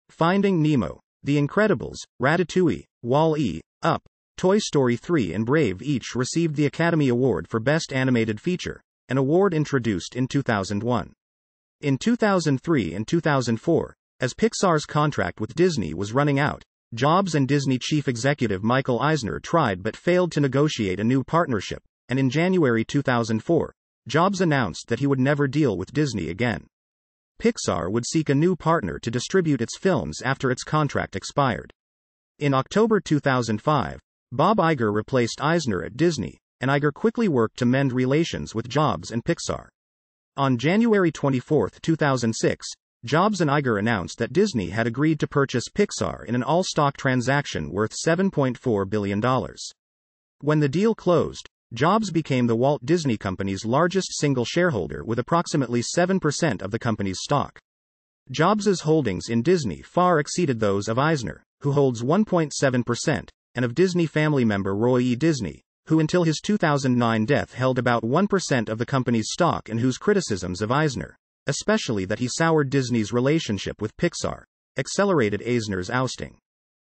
Finding Nemo, The Incredibles, Ratatouille, Wall E, Up, Toy Story 3 and Brave each received the Academy Award for Best Animated Feature, an award introduced in 2001. In 2003 and 2004, as Pixar's contract with Disney was running out, Jobs and Disney chief executive Michael Eisner tried but failed to negotiate a new partnership, and in January 2004, Jobs announced that he would never deal with Disney again. Pixar would seek a new partner to distribute its films after its contract expired. In October 2005, Bob Iger replaced Eisner at Disney, and Iger quickly worked to mend relations with Jobs and Pixar. On January 24, 2006, Jobs and Iger announced that Disney had agreed to purchase Pixar in an all stock transaction worth $7.4 billion. When the deal closed, Jobs became the Walt Disney Company's largest single shareholder with approximately 7% of the company's stock. Jobs's holdings in Disney far exceeded those of Eisner, who holds 1.7%, and of Disney family member Roy E. Disney, who until his 2009 death held about 1% of the company's stock and whose criticisms of Eisner, especially that he soured Disney's relationship with Pixar, accelerated Eisner's ousting.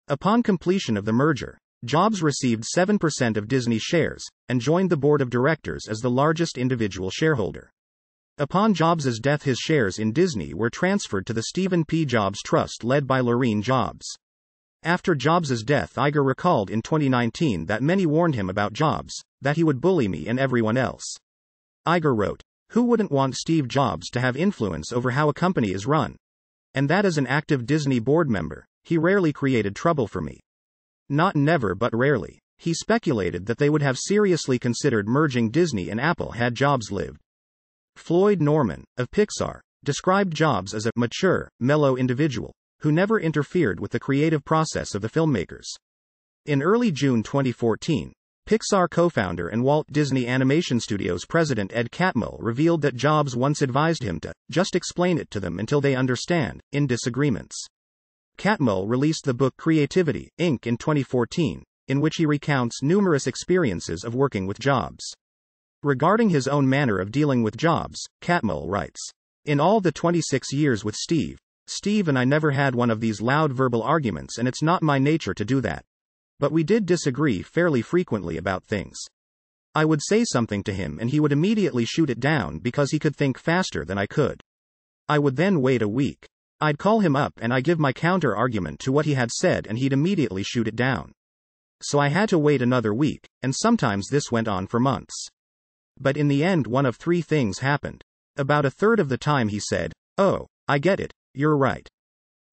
Upon completion of the merger, Jobs received 7% of Disney shares and joined the board of directors as the largest individual shareholder. Upon Jobs' death, his shares in Disney were transferred to the Stephen P. Jobs Trust led by Lorene Jobs. After Jobs' death, Iger recalled in 2019 that many warned him about Jobs, that he would bully me and everyone else. Iger wrote, Who wouldn't want Steve Jobs to have influence over how a company is run? And that as an active Disney board member, he rarely created trouble for me. Not never, but rarely. He speculated that they would have seriously considered merging Disney and Apple had Jobs lived. Floyd Norman, of Pixar, described Jobs as a mature, mellow individual who never interfered with the creative process of the filmmakers. In early June 2014, Pixar co founder and Walt Disney Animation Studios president Ed Catmull revealed that Jobs once advised him to just explain it to them until they understand, in disagreements. Catmull released the book Creativity, Inc. in 2014, in which he recounts numerous experiences of working with Jobs. Regarding his own manner of dealing with Jobs, Catmull writes In all the 26 years with Steve, Steve and I never had one of these loud verbal arguments, and it's not my nature to do that. But we did disagree fairly frequently about things. I would say something to him, and he would immediately shoot it down because he could think faster than I could. I would then wait a week. I'd call him up and I give my counter argument to what he had said, and he'd immediately shoot it down. So I had to wait another week, and sometimes this went on for months. But in the end, one of three things happened. About a third of the time, he said, Oh, I get it, you're right.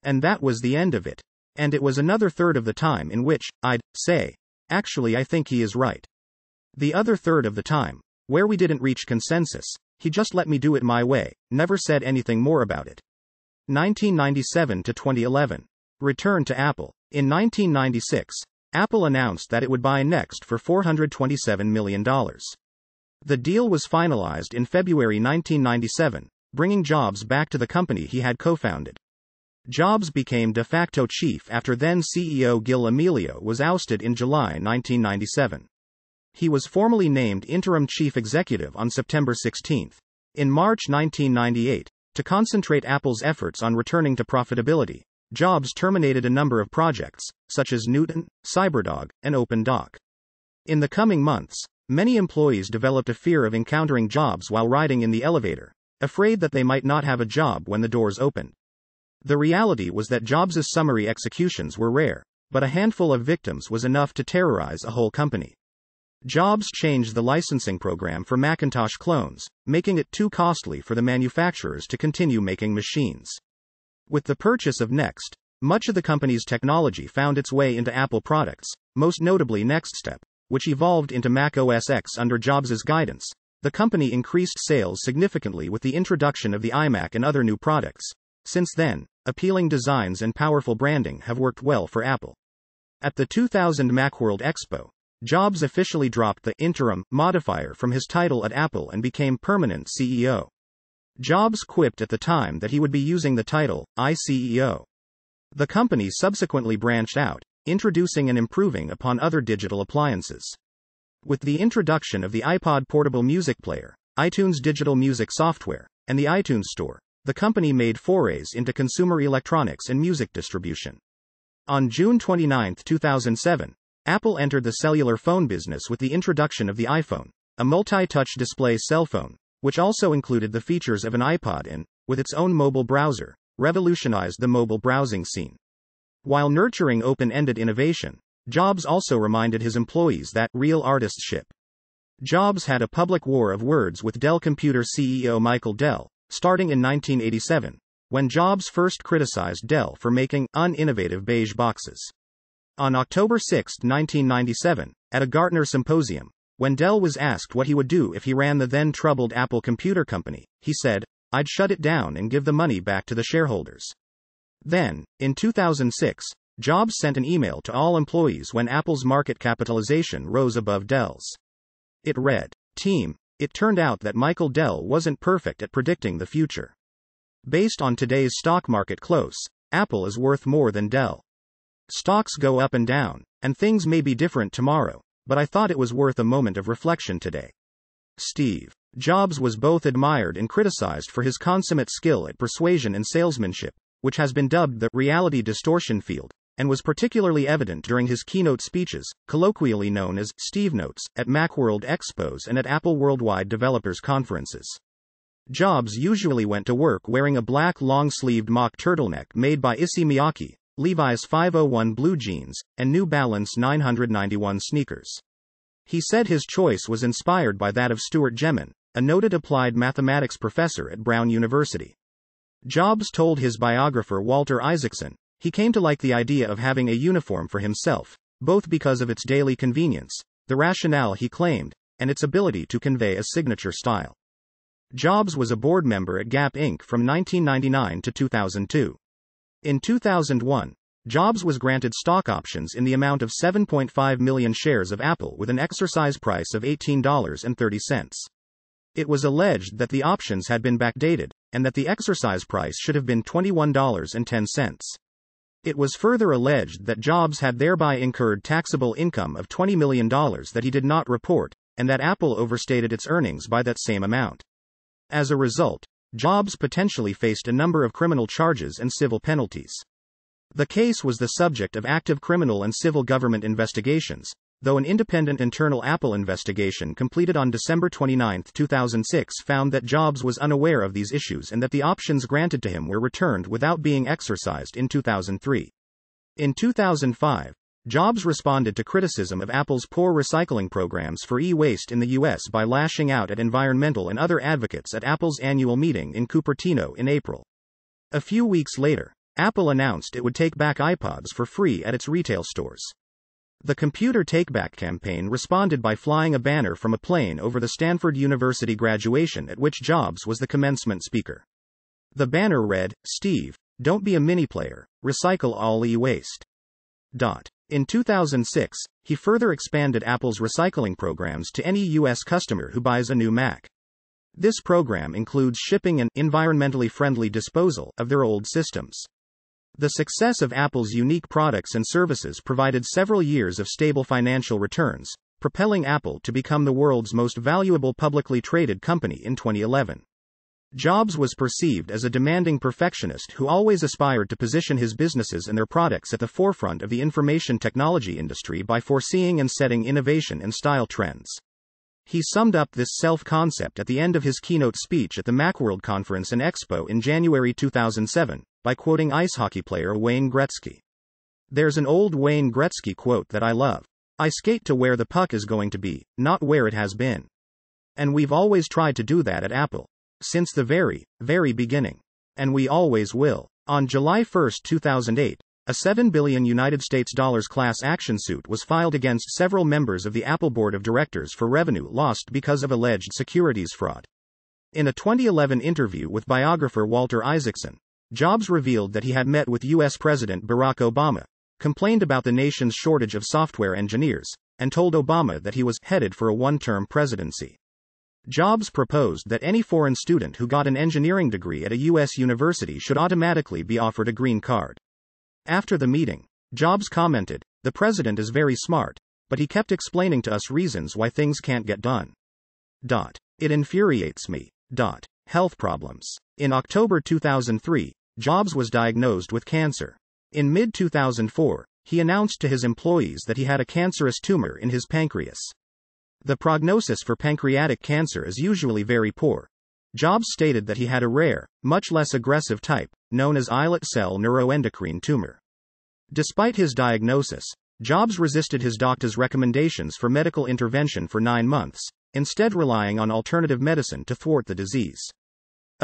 And that was the end of it. And it was another third of the time in which, I'd say, actually, I think he is right. The other third of the time, where we didn't reach consensus, he just let me do it my way, never said anything more about it. 1997 to 2011. Return to Apple. In 1996, Apple announced that it would buy Next for $427 million. The deal was finalized in February 1997, bringing Jobs back to the company he had co founded. Jobs became de facto chief after then CEO Gil Emilio was ousted in July 1997. He was formally named interim chief executive on September 16. In March 1998, to concentrate Apple's efforts on returning to profitability, Jobs terminated a number of projects, such as Newton, CyberDog, and OpenDoc. In the coming months, many employees developed a fear of encountering Jobs while riding in the elevator, afraid that they might not have a job when the doors opened. The reality was that Jobs' summary executions were rare, but a handful of victims was enough to terrorize a whole company. Jobs changed the licensing program for Macintosh clones, making it too costly for the manufacturers to continue making machines. With the purchase of Next, much of the company's technology found its way into Apple products, most notably NextStep, which evolved into Mac OS X under Jobs' guidance, the company increased sales significantly with the introduction of the iMac and other new products. Since then, appealing designs and powerful branding have worked well for Apple. At the 2000 Macworld Expo, Jobs officially dropped the interim modifier from his title at Apple and became permanent CEO. Jobs quipped at the time that he would be using the title iCEO. The company subsequently branched out, introducing and improving upon other digital appliances. With the introduction of the iPod portable music player, iTunes digital music software, and the iTunes Store, the company made forays into consumer electronics and music distribution. On June 29, 2007, Apple entered the cellular phone business with the introduction of the iPhone, a multi touch display cell phone, which also included the features of an iPod and, with its own mobile browser, revolutionized the mobile browsing scene. While nurturing open ended innovation, Jobs also reminded his employees that real artists ship. Jobs had a public war of words with Dell computer CEO Michael Dell, starting in 1987, when Jobs first criticized Dell for making uninnovative beige boxes. On October 6, 1997, at a Gartner symposium, when Dell was asked what he would do if he ran the then troubled Apple Computer Company, he said, I'd shut it down and give the money back to the shareholders. Then, in 2006, Jobs sent an email to all employees when Apple's market capitalization rose above Dell's. It read, Team, it turned out that Michael Dell wasn't perfect at predicting the future. Based on today's stock market close, Apple is worth more than Dell. Stocks go up and down, and things may be different tomorrow, but I thought it was worth a moment of reflection today. Steve Jobs was both admired and criticized for his consummate skill at persuasion and salesmanship, which has been dubbed the reality distortion field, and was particularly evident during his keynote speeches, colloquially known as Steve Notes, at Macworld Expos and at Apple Worldwide Developers Conferences. Jobs usually went to work wearing a black long sleeved mock turtleneck made by Issey Miyake, Levi's 501 blue jeans, and New Balance 991 sneakers. He said his choice was inspired by that of Stuart Gemin, a noted applied mathematics professor at Brown University. Jobs told his biographer Walter Isaacson, he came to like the idea of having a uniform for himself, both because of its daily convenience, the rationale he claimed, and its ability to convey a signature style. Jobs was a board member at Gap Inc. from 1999 to 2002. In 2001, Jobs was granted stock options in the amount of 7.5 million shares of Apple with an exercise price of $18.30. It was alleged that the options had been backdated, and that the exercise price should have been $21.10. It was further alleged that Jobs had thereby incurred taxable income of $20 million that he did not report, and that Apple overstated its earnings by that same amount. As a result, Jobs potentially faced a number of criminal charges and civil penalties. The case was the subject of active criminal and civil government investigations, though an independent internal Apple investigation completed on December 29, 2006 found that Jobs was unaware of these issues and that the options granted to him were returned without being exercised in 2003. In 2005, Jobs responded to criticism of Apple's poor recycling programs for e-waste in the U.S. by lashing out at environmental and other advocates at Apple's annual meeting in Cupertino in April. A few weeks later, Apple announced it would take back iPods for free at its retail stores. The Computer Takeback campaign responded by flying a banner from a plane over the Stanford University graduation at which Jobs was the commencement speaker. The banner read, Steve, don't be a mini player, recycle all e waste. Dot. In 2006, he further expanded Apple's recycling programs to any U.S. customer who buys a new Mac. This program includes shipping and environmentally friendly disposal of their old systems. The success of Apple's unique products and services provided several years of stable financial returns, propelling Apple to become the world's most valuable publicly traded company in 2011. Jobs was perceived as a demanding perfectionist who always aspired to position his businesses and their products at the forefront of the information technology industry by foreseeing and setting innovation and style trends. He summed up this self concept at the end of his keynote speech at the Macworld Conference and Expo in January 2007, by quoting ice hockey player Wayne Gretzky. There's an old Wayne Gretzky quote that I love I skate to where the puck is going to be, not where it has been. And we've always tried to do that at Apple. Since the very, very beginning. And we always will. On July 1, 2008, a 7 billion United States dollars class action suit was filed against several members of the Apple board of directors for revenue lost because of alleged securities fraud. In a 2011 interview with biographer Walter Isaacson, Jobs revealed that he had met with U.S. President Barack Obama, complained about the nation's shortage of software engineers, and told Obama that he was headed for a one term presidency. Jobs proposed that any foreign student who got an engineering degree at a U.S. university should automatically be offered a green card. After the meeting, Jobs commented, The president is very smart, but he kept explaining to us reasons why things can't get done. Dot. It infuriates me. Dot. Health problems. In October 2003, Jobs was diagnosed with cancer. In mid 2004, he announced to his employees that he had a cancerous tumor in his pancreas. The prognosis for pancreatic cancer is usually very poor. Jobs stated that he had a rare, much less aggressive type, known as islet cell neuroendocrine tumor. Despite his diagnosis, Jobs resisted his doctor's recommendations for medical intervention for nine months, instead, relying on alternative medicine to thwart the disease.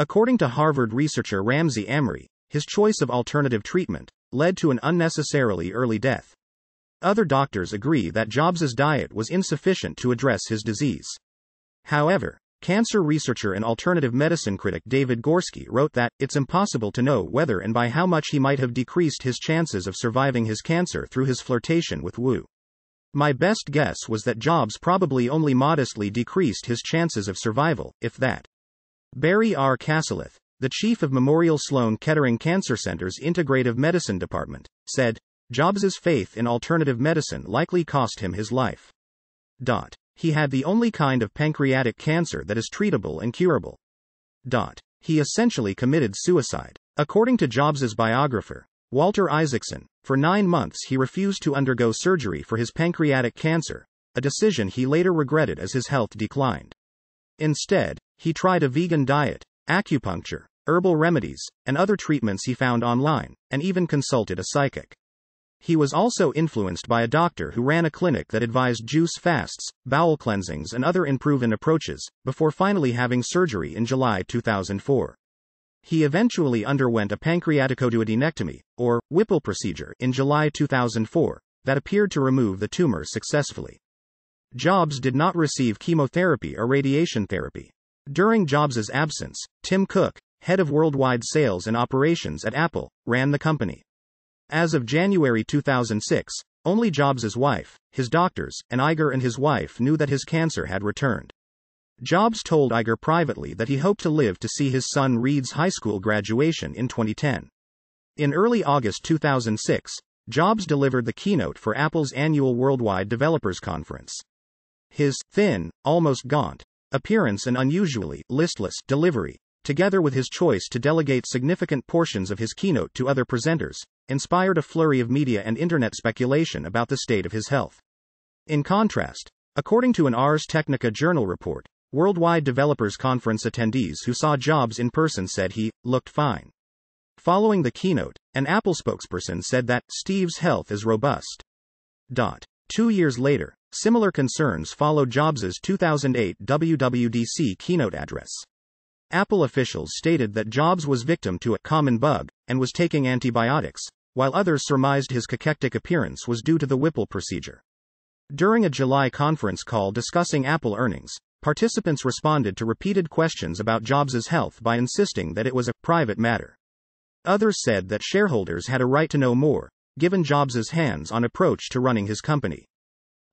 According to Harvard researcher Ramsey Emery, his choice of alternative treatment led to an unnecessarily early death. Other doctors agree that Jobs's diet was insufficient to address his disease. However, cancer researcher and alternative medicine critic David Gorski wrote that it's impossible to know whether and by how much he might have decreased his chances of surviving his cancer through his flirtation with Wu. My best guess was that Jobs probably only modestly decreased his chances of survival, if that. Barry R. Casselith, the chief of Memorial Sloan Kettering Cancer Center's Integrative Medicine Department, said, Jobs's faith in alternative medicine likely cost him his life. Dot. He had the only kind of pancreatic cancer that is treatable and curable. Dot. He essentially committed suicide. According to Jobs's biographer, Walter Isaacson, for nine months he refused to undergo surgery for his pancreatic cancer, a decision he later regretted as his health declined. Instead, he tried a vegan diet, acupuncture, herbal remedies, and other treatments he found online, and even consulted a psychic. He was also influenced by a doctor who ran a clinic that advised juice fasts, bowel cleansings, and other improvement approaches, before finally having surgery in July 2004. He eventually underwent a pancreaticoduodenectomy, or Whipple procedure, in July 2004, that appeared to remove the tumor successfully. Jobs did not receive chemotherapy or radiation therapy, during Jobs' absence, Tim Cook, head of worldwide sales and operations at Apple, ran the company. As of January 2006, only Jobs' wife, his doctors, and Iger and his wife knew that his cancer had returned. Jobs told Iger privately that he hoped to live to see his son Reed's high school graduation in 2010. In early August 2006, Jobs delivered the keynote for Apple's annual Worldwide Developers Conference. His thin, almost gaunt, appearance and unusually listless delivery, together with his choice to delegate significant portions of his keynote to other presenters, inspired a flurry of media and internet speculation about the state of his health. In contrast, according to an Ars Technica journal report, Worldwide Developers Conference attendees who saw Jobs in person said he looked fine. Following the keynote, an Apple spokesperson said that Steve's health is robust. Dot. Two years later, Similar concerns followed Jobs's 2008 WWDC keynote address. Apple officials stated that Jobs was victim to a common bug and was taking antibiotics, while others surmised his cachectic appearance was due to the Whipple procedure. During a July conference call discussing Apple earnings, participants responded to repeated questions about Jobs's health by insisting that it was a private matter. Others said that shareholders had a right to know more, given Jobs's hands on approach to running his company.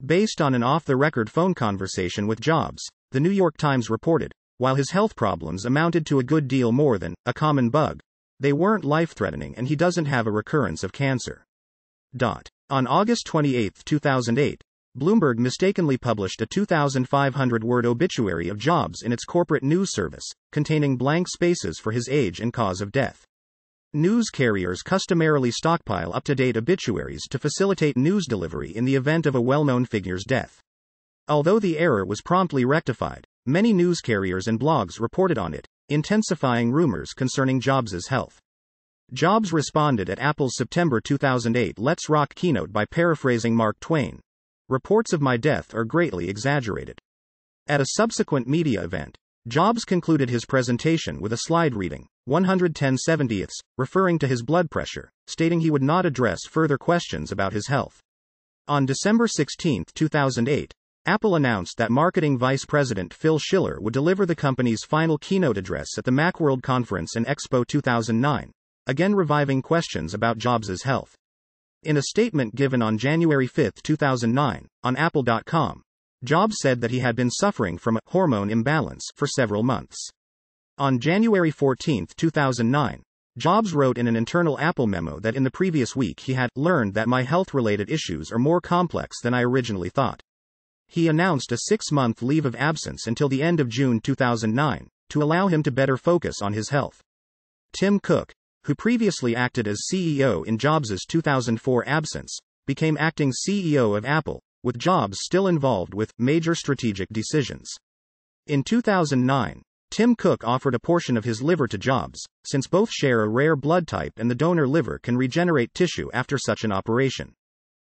Based on an off the record phone conversation with Jobs, the New York Times reported while his health problems amounted to a good deal more than a common bug, they weren't life threatening and he doesn't have a recurrence of cancer. Dot. On August 28, 2008, Bloomberg mistakenly published a 2,500 word obituary of Jobs in its corporate news service, containing blank spaces for his age and cause of death. News carriers customarily stockpile up to date obituaries to facilitate news delivery in the event of a well known figure's death. Although the error was promptly rectified, many news carriers and blogs reported on it, intensifying rumors concerning Jobs' health. Jobs responded at Apple's September 2008 Let's Rock keynote by paraphrasing Mark Twain Reports of my death are greatly exaggerated. At a subsequent media event, Jobs concluded his presentation with a slide reading 110 70 referring to his blood pressure, stating he would not address further questions about his health. On December 16, 2008, Apple announced that marketing vice president Phil Schiller would deliver the company's final keynote address at the Macworld Conference and Expo 2009, again reviving questions about Jobs' health. In a statement given on January 5, 2009, on Apple.com, Jobs said that he had been suffering from a hormone imbalance for several months. On January 14, 2009, Jobs wrote in an internal Apple memo that in the previous week he had learned that my health related issues are more complex than I originally thought. He announced a six month leave of absence until the end of June 2009 to allow him to better focus on his health. Tim Cook, who previously acted as CEO in Jobs' 2004 absence, became acting CEO of Apple with jobs still involved with major strategic decisions. In 2009, Tim Cook offered a portion of his liver to Jobs, since both share a rare blood type and the donor liver can regenerate tissue after such an operation.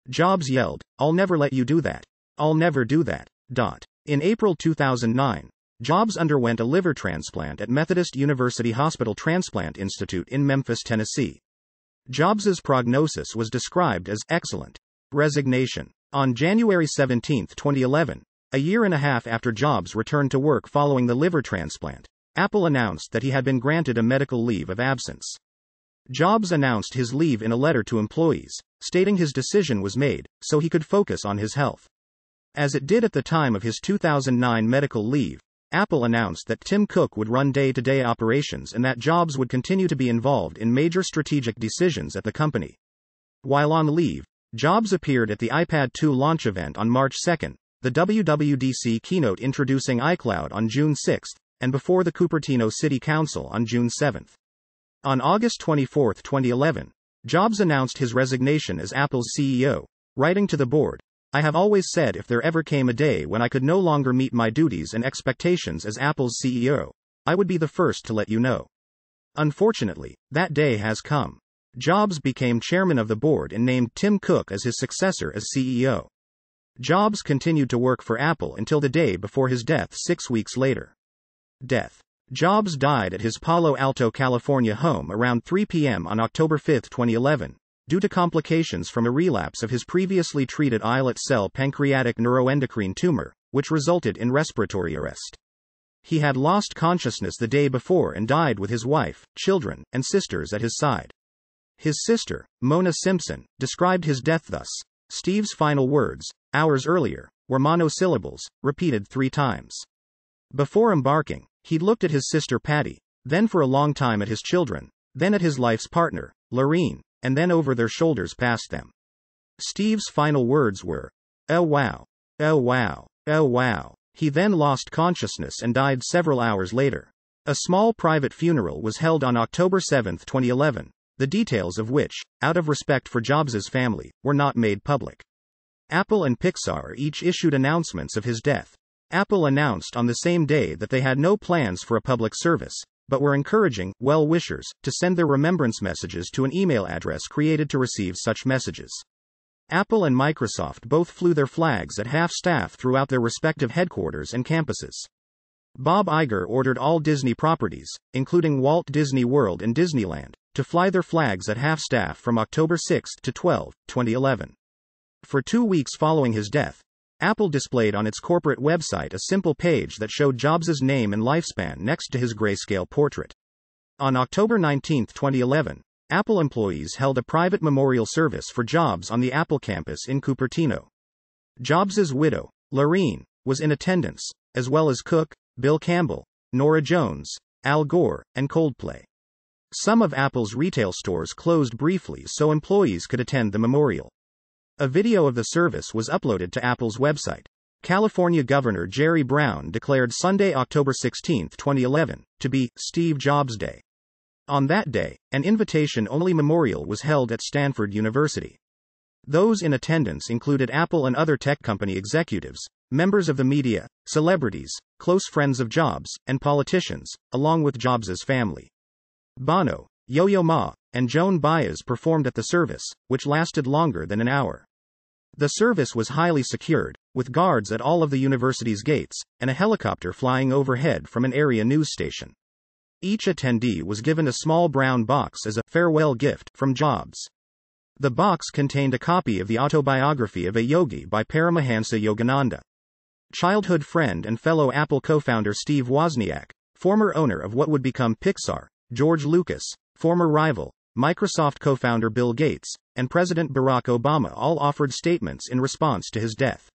Jobs yelled, I'll never let you do that. I'll never do that. Dot. In April 2009, Jobs underwent a liver transplant at Methodist University Hospital Transplant Institute in Memphis, Tennessee. Jobs's prognosis was described as excellent. Resignation. On January 17, 2011, a year and a half after Jobs returned to work following the liver transplant, Apple announced that he had been granted a medical leave of absence. Jobs announced his leave in a letter to employees, stating his decision was made so he could focus on his health. As it did at the time of his 2009 medical leave, Apple announced that Tim Cook would run day to day operations and that Jobs would continue to be involved in major strategic decisions at the company. While on leave, Jobs appeared at the iPad 2 launch event on March 2, the WWDC keynote introducing iCloud on June 6, and before the Cupertino City Council on June 7. On August 24, 2011, Jobs announced his resignation as Apple's CEO, writing to the board I have always said if there ever came a day when I could no longer meet my duties and expectations as Apple's CEO, I would be the first to let you know. Unfortunately, that day has come. Jobs became chairman of the board and named Tim Cook as his successor as CEO. Jobs continued to work for Apple until the day before his death six weeks later. Death. Jobs died at his Palo Alto, California home around 3 p.m. on October 5, 2011, due to complications from a relapse of his previously treated islet cell pancreatic neuroendocrine tumor, which resulted in respiratory arrest. He had lost consciousness the day before and died with his wife, children, and sisters at his side. His sister, Mona Simpson, described his death thus Steve's final words, hours earlier, were monosyllables, repeated three times. Before embarking, he looked at his sister Patty, then for a long time at his children, then at his life's partner, Lorene, and then over their shoulders past them. Steve's final words were, Oh wow. Oh wow. Oh wow. He then lost consciousness and died several hours later. A small private funeral was held on October 7, 2011, the details of which, out of respect for Jobs's family, were not made public. Apple and Pixar each issued announcements of his death. Apple announced on the same day that they had no plans for a public service, but were encouraging well wishers to send their remembrance messages to an email address created to receive such messages. Apple and Microsoft both flew their flags at half staff throughout their respective headquarters and campuses. Bob Iger ordered all Disney properties, including Walt Disney World and Disneyland, to fly their flags at half-staff from October 6 to 12, 2011. For two weeks following his death, Apple displayed on its corporate website a simple page that showed Jobs' name and lifespan next to his grayscale portrait. On October 19, 2011, Apple employees held a private memorial service for Jobs on the Apple campus in Cupertino. Jobs' widow, Lorene, was in attendance, as well as Cook, Bill Campbell, Nora Jones, Al Gore, and Coldplay. Some of Apple's retail stores closed briefly so employees could attend the memorial. A video of the service was uploaded to Apple's website. California Governor Jerry Brown declared Sunday, October 16, 2011, to be Steve Jobs Day. On that day, an invitation only memorial was held at Stanford University. Those in attendance included Apple and other tech company executives, members of the media, celebrities, close friends of Jobs, and politicians, along with Jobs's family. Bono, Yo-Yo Ma, and Joan Baez performed at the service, which lasted longer than an hour. The service was highly secured, with guards at all of the university's gates, and a helicopter flying overhead from an area news station. Each attendee was given a small brown box as a farewell gift from Jobs. The box contained a copy of the autobiography of a yogi by Paramahansa Yogananda. Childhood friend and fellow Apple co founder Steve Wozniak, former owner of what would become Pixar, George Lucas, former rival, Microsoft co founder Bill Gates, and President Barack Obama all offered statements in response to his death.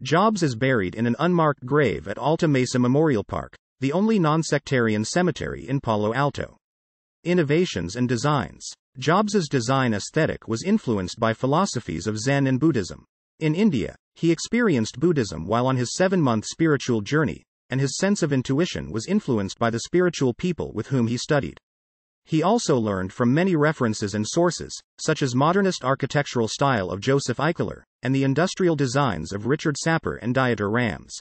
Jobs is buried in an unmarked grave at Alta Mesa Memorial Park, the only non-sectarian cemetery in Palo Alto. Innovations and Designs Jobs's design aesthetic was influenced by philosophies of Zen and Buddhism. In India, he experienced Buddhism while on his seven month spiritual journey, and his sense of intuition was influenced by the spiritual people with whom he studied. He also learned from many references and sources, such as modernist architectural style of Joseph Eichler, and the industrial designs of Richard Sapper and Dieter Rams.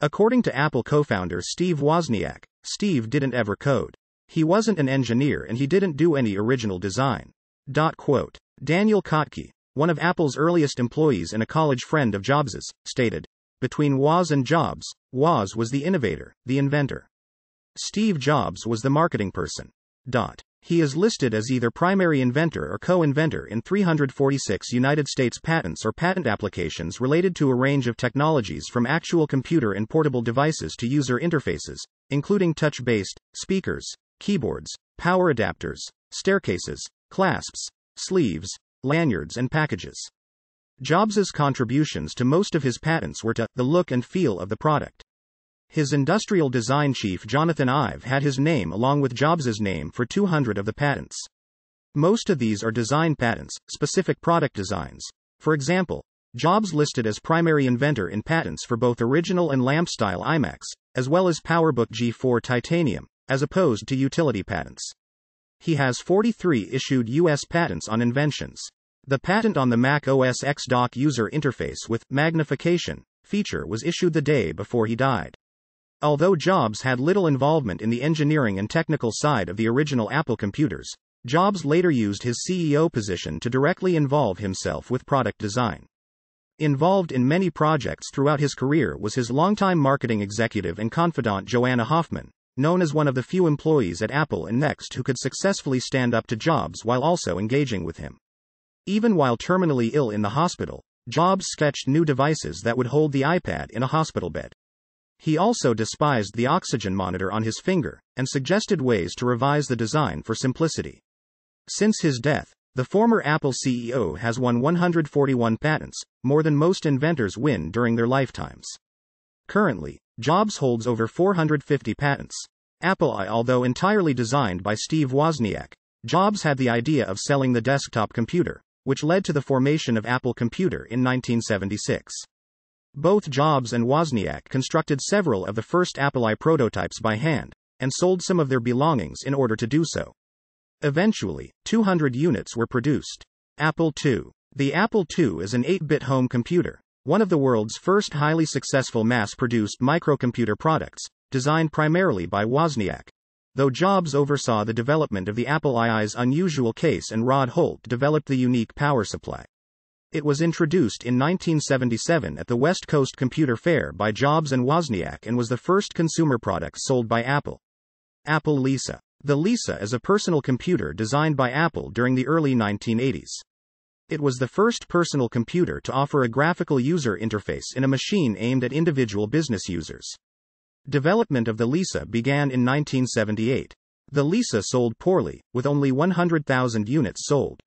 According to Apple co-founder Steve Wozniak, Steve didn't ever code. He wasn't an engineer and he didn't do any original design. Dot quote. Daniel Kotke, one of Apple's earliest employees and a college friend of Jobs's, stated, between Woz and Jobs, Woz was the innovator, the inventor. Steve Jobs was the marketing person. Dot. He is listed as either primary inventor or co inventor in 346 United States patents or patent applications related to a range of technologies from actual computer and portable devices to user interfaces, including touch based speakers, keyboards, power adapters, staircases, clasps, sleeves, lanyards, and packages. Jobs's contributions to most of his patents were to the look and feel of the product. His industrial design chief Jonathan Ive had his name along with Jobs's name for 200 of the patents. Most of these are design patents, specific product designs. For example, Jobs listed as primary inventor in patents for both original and lamp-style iMacs, as well as PowerBook G4 Titanium, as opposed to utility patents. He has 43 issued U.S. patents on inventions. The patent on the Mac OS X Dock user interface with magnification feature was issued the day before he died. Although Jobs had little involvement in the engineering and technical side of the original Apple computers, Jobs later used his CEO position to directly involve himself with product design. Involved in many projects throughout his career was his longtime marketing executive and confidant Joanna Hoffman, known as one of the few employees at Apple and Next who could successfully stand up to Jobs while also engaging with him. Even while terminally ill in the hospital, Jobs sketched new devices that would hold the iPad in a hospital bed. He also despised the oxygen monitor on his finger, and suggested ways to revise the design for simplicity. Since his death, the former Apple CEO has won 141 patents, more than most inventors win during their lifetimes. Currently, Jobs holds over 450 patents. Apple I, although entirely designed by Steve Wozniak, Jobs had the idea of selling the desktop computer, which led to the formation of Apple Computer in 1976. Both Jobs and Wozniak constructed several of the first Apple I prototypes by hand, and sold some of their belongings in order to do so. Eventually, 200 units were produced. Apple II. The Apple II is an 8 bit home computer, one of the world's first highly successful mass produced microcomputer products, designed primarily by Wozniak, though Jobs oversaw the development of the Apple II's unusual case and Rod Holt developed the unique power supply. It was introduced in 1977 at the West Coast Computer Fair by Jobs and Wozniak and was the first consumer product sold by Apple. Apple Lisa. The Lisa is a personal computer designed by Apple during the early 1980s. It was the first personal computer to offer a graphical user interface in a machine aimed at individual business users. Development of the Lisa began in 1978. The Lisa sold poorly, with only 100,000 units sold.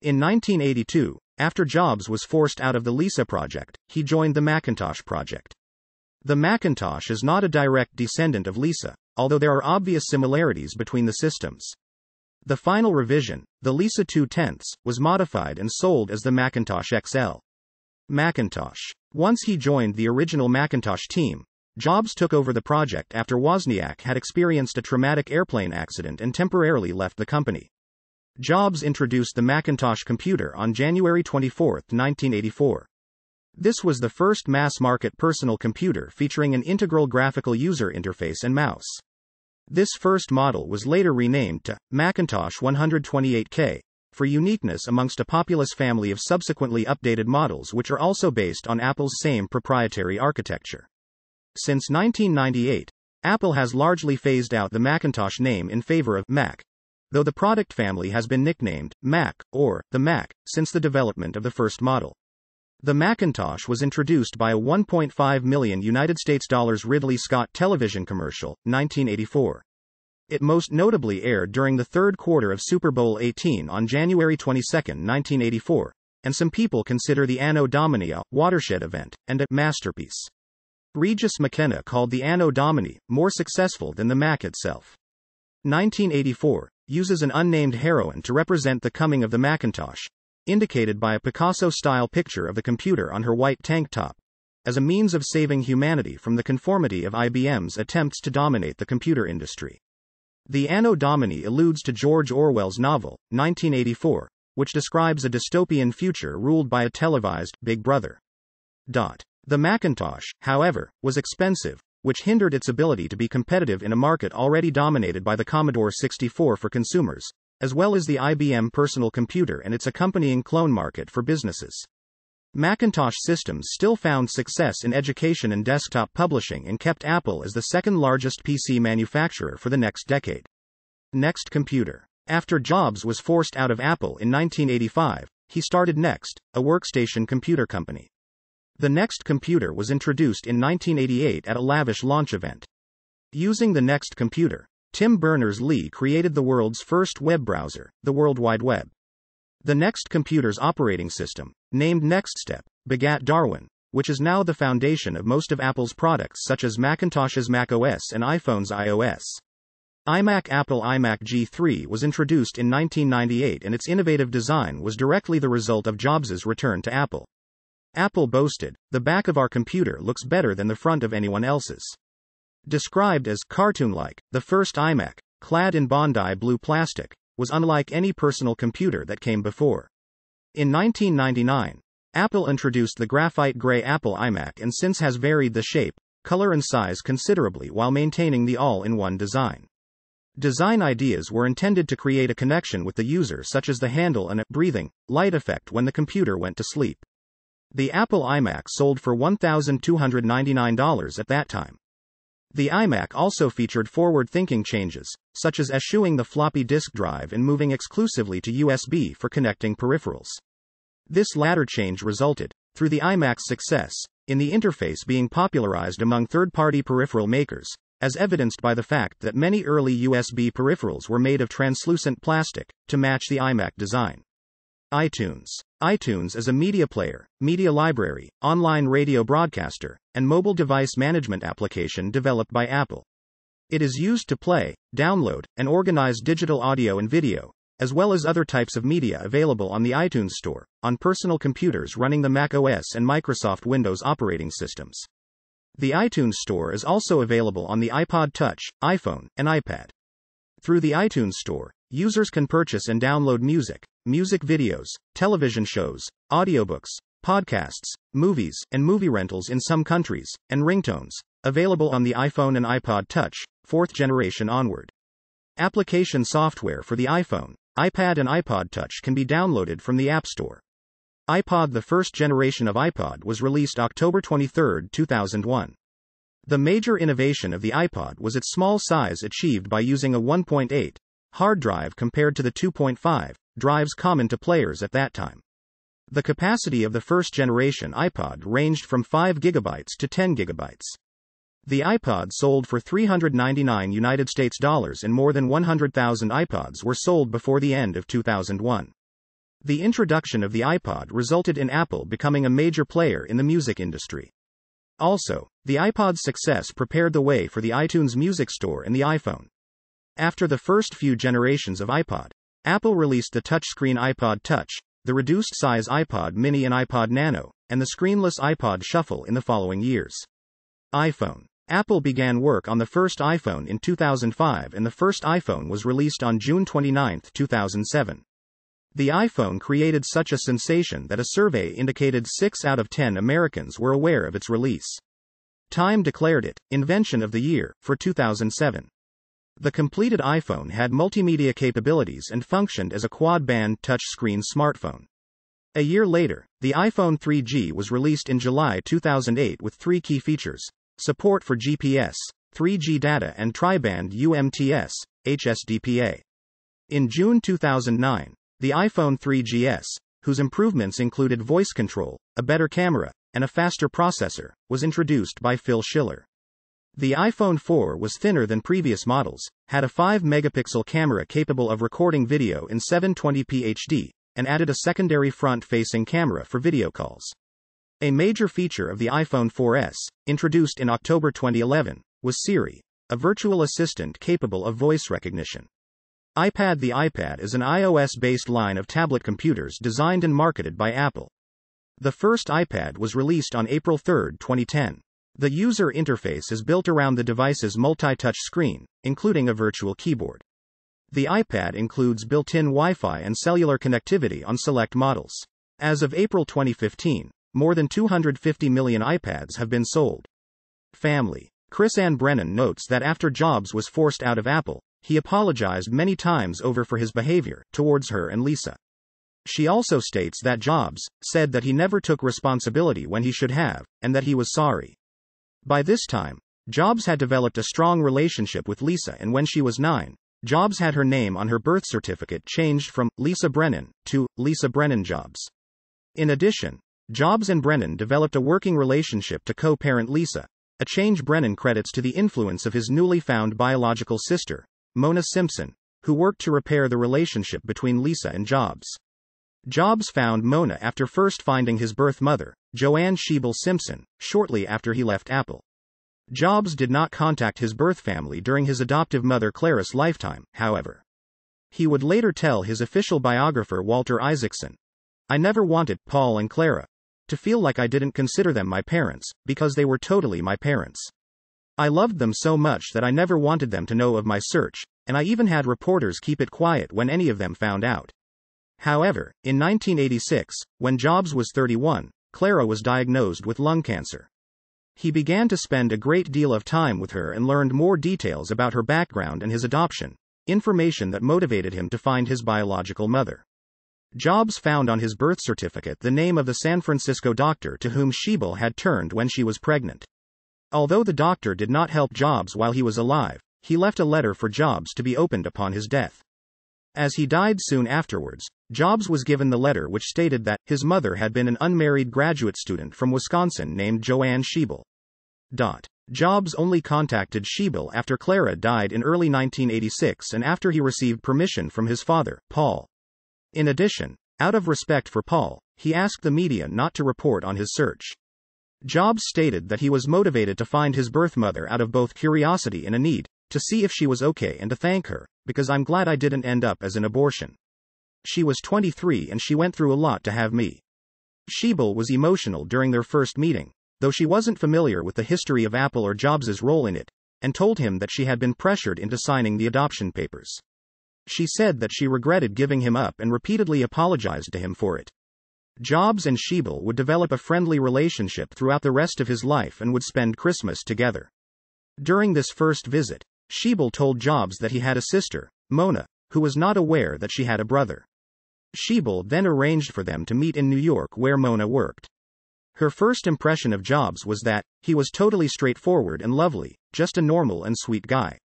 In 1982, after Jobs was forced out of the Lisa project, he joined the Macintosh project. The Macintosh is not a direct descendant of Lisa, although there are obvious similarities between the systems. The final revision, the Lisa 2 tenths, was modified and sold as the Macintosh XL. Macintosh. Once he joined the original Macintosh team, Jobs took over the project after Wozniak had experienced a traumatic airplane accident and temporarily left the company. Jobs introduced the Macintosh computer on January 24, 1984. This was the first mass market personal computer featuring an integral graphical user interface and mouse. This first model was later renamed to Macintosh 128K for uniqueness amongst a populous family of subsequently updated models which are also based on Apple's same proprietary architecture. Since 1998, Apple has largely phased out the Macintosh name in favor of Mac, though the product family has been nicknamed Mac or the Mac since the development of the first model. The Macintosh was introduced by a 1.5 million United States dollars Ridley Scott television commercial, 1984. It most notably aired during the third quarter of Super Bowl 18 on January 22, 1984, and some people consider the Anno Domini a watershed event and a masterpiece. Regis McKenna called the Anno Domini more successful than the Mac itself. 1984 uses an unnamed heroine to represent the coming of the Macintosh, indicated by a Picasso style picture of the computer on her white tank top, as a means of saving humanity from the conformity of IBM's attempts to dominate the computer industry. The Anno Domini alludes to George Orwell's novel, 1984, which describes a dystopian future ruled by a televised Big Brother. Dot. The Macintosh, however, was expensive, which hindered its ability to be competitive in a market already dominated by the Commodore 64 for consumers, as well as the IBM personal computer and its accompanying clone market for businesses. Macintosh systems still found success in education and desktop publishing and kept Apple as the second largest PC manufacturer for the next decade. Next Computer. After Jobs was forced out of Apple in 1985, he started Next, a workstation computer company. The Next computer was introduced in 1988 at a lavish launch event. Using the Next computer, Tim Berners-Lee created the world's first web browser, the World Wide Web. The Next computer's operating system, named NextStep, begat Darwin, which is now the foundation of most of Apple's products such as Macintosh's macOS and iPhone's iOS. iMac Apple iMac G3 was introduced in 1998 and its innovative design was directly the result of Jobs' return to Apple. Apple boasted, the back of our computer looks better than the front of anyone else's. Described as cartoon like, the first iMac, clad in Bondi blue plastic, was unlike any personal computer that came before. In 1999, Apple introduced the graphite gray Apple iMac and since has varied the shape, color, and size considerably while maintaining the all in one design. Design ideas were intended to create a connection with the user, such as the handle and a breathing light effect when the computer went to sleep. The Apple iMac sold for $1,299 at that time. The iMac also featured forward thinking changes, such as eschewing the floppy disk drive and moving exclusively to USB for connecting peripherals. This latter change resulted, through the iMac's success, in the interface being popularized among third party peripheral makers, as evidenced by the fact that many early USB peripherals were made of translucent plastic, to match the iMac design iTunes. iTunes is a media player, media library, online radio broadcaster, and mobile device management application developed by Apple. It is used to play, download, and organize digital audio and video, as well as other types of media available on the iTunes Store, on personal computers running the Mac OS and Microsoft Windows operating systems. The iTunes Store is also available on the iPod Touch, iPhone, and iPad. Through the iTunes Store, Users can purchase and download music, music videos, television shows, audiobooks, podcasts, movies, and movie rentals in some countries, and ringtones, available on the iPhone and iPod Touch, fourth generation onward. Application software for the iPhone, iPad, and iPod Touch can be downloaded from the App Store. iPod The first generation of iPod was released October 23, 2001. The major innovation of the iPod was its small size achieved by using a 1.8 hard drive compared to the 2.5 drives common to players at that time. The capacity of the first generation iPod ranged from 5 gigabytes to 10 gigabytes. The iPod sold for 399 United States dollars and more than 100,000 iPods were sold before the end of 2001. The introduction of the iPod resulted in Apple becoming a major player in the music industry. Also, the iPod's success prepared the way for the iTunes Music Store and the iPhone. After the first few generations of iPod, Apple released the touchscreen iPod Touch, the reduced size iPod Mini and iPod Nano, and the screenless iPod Shuffle in the following years. iPhone Apple began work on the first iPhone in 2005 and the first iPhone was released on June 29, 2007. The iPhone created such a sensation that a survey indicated 6 out of 10 Americans were aware of its release. Time declared it Invention of the Year for 2007. The completed iPhone had multimedia capabilities and functioned as a quad band touchscreen smartphone. A year later, the iPhone 3G was released in July 2008 with three key features support for GPS, 3G data, and tri-band UMTS, HSDPA. In June 2009, the iPhone 3GS, whose improvements included voice control, a better camera, and a faster processor, was introduced by Phil Schiller. The iPhone 4 was thinner than previous models, had a 5 megapixel camera capable of recording video in 720p HD, and added a secondary front facing camera for video calls. A major feature of the iPhone 4S, introduced in October 2011, was Siri, a virtual assistant capable of voice recognition. iPad The iPad is an iOS based line of tablet computers designed and marketed by Apple. The first iPad was released on April 3, 2010. The user interface is built around the device's multi touch screen, including a virtual keyboard. The iPad includes built in Wi Fi and cellular connectivity on select models. As of April 2015, more than 250 million iPads have been sold. Family. Chris Ann Brennan notes that after Jobs was forced out of Apple, he apologized many times over for his behavior towards her and Lisa. She also states that Jobs said that he never took responsibility when he should have, and that he was sorry. By this time, Jobs had developed a strong relationship with Lisa, and when she was nine, Jobs had her name on her birth certificate changed from Lisa Brennan to Lisa Brennan Jobs. In addition, Jobs and Brennan developed a working relationship to co parent Lisa, a change Brennan credits to the influence of his newly found biological sister, Mona Simpson, who worked to repair the relationship between Lisa and Jobs. Jobs found Mona after first finding his birth mother, Joanne Shebel Simpson, shortly after he left Apple. Jobs did not contact his birth family during his adoptive mother Clara's lifetime, however. He would later tell his official biographer Walter Isaacson, I never wanted Paul and Clara to feel like I didn't consider them my parents, because they were totally my parents. I loved them so much that I never wanted them to know of my search, and I even had reporters keep it quiet when any of them found out. However, in 1986, when Jobs was 31, Clara was diagnosed with lung cancer. He began to spend a great deal of time with her and learned more details about her background and his adoption, information that motivated him to find his biological mother. Jobs found on his birth certificate the name of the San Francisco doctor to whom Shebel had turned when she was pregnant. Although the doctor did not help Jobs while he was alive, he left a letter for Jobs to be opened upon his death. As he died soon afterwards, Jobs was given the letter which stated that his mother had been an unmarried graduate student from Wisconsin named Joanne Schiebel. Dot. Jobs only contacted Schiebel after Clara died in early 1986 and after he received permission from his father, Paul. In addition, out of respect for Paul, he asked the media not to report on his search. Jobs stated that he was motivated to find his birth mother out of both curiosity and a need to see if she was okay and to thank her, because I'm glad I didn't end up as an abortion. She was 23 and she went through a lot to have me. Shebel was emotional during their first meeting, though she wasn't familiar with the history of Apple or Jobs' role in it, and told him that she had been pressured into signing the adoption papers. She said that she regretted giving him up and repeatedly apologized to him for it. Jobs and Shebel would develop a friendly relationship throughout the rest of his life and would spend Christmas together. During this first visit, Shebel told Jobs that he had a sister, Mona, who was not aware that she had a brother. Shebel then arranged for them to meet in New York where Mona worked. Her first impression of Jobs was that he was totally straightforward and lovely, just a normal and sweet guy.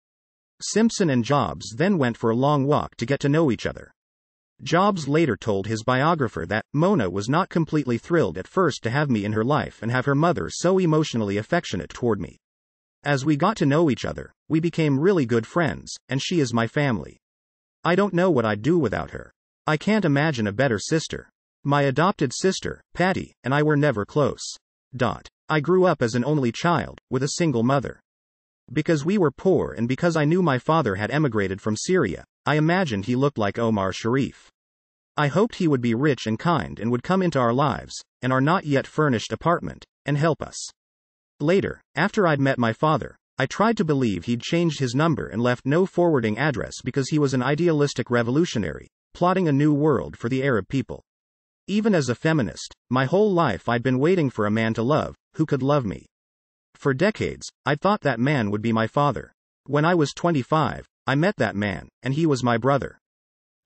Simpson and Jobs then went for a long walk to get to know each other. Jobs later told his biographer that Mona was not completely thrilled at first to have me in her life and have her mother so emotionally affectionate toward me. As we got to know each other, we became really good friends, and she is my family. I don't know what I'd do without her. I can't imagine a better sister. My adopted sister, Patty, and I were never close. Dot. I grew up as an only child, with a single mother. Because we were poor and because I knew my father had emigrated from Syria, I imagined he looked like Omar Sharif. I hoped he would be rich and kind and would come into our lives, and our not yet furnished apartment, and help us. Later, after I'd met my father, I tried to believe he'd changed his number and left no forwarding address because he was an idealistic revolutionary, plotting a new world for the Arab people. Even as a feminist, my whole life I'd been waiting for a man to love, who could love me. For decades, I thought that man would be my father. When I was 25, I met that man, and he was my brother.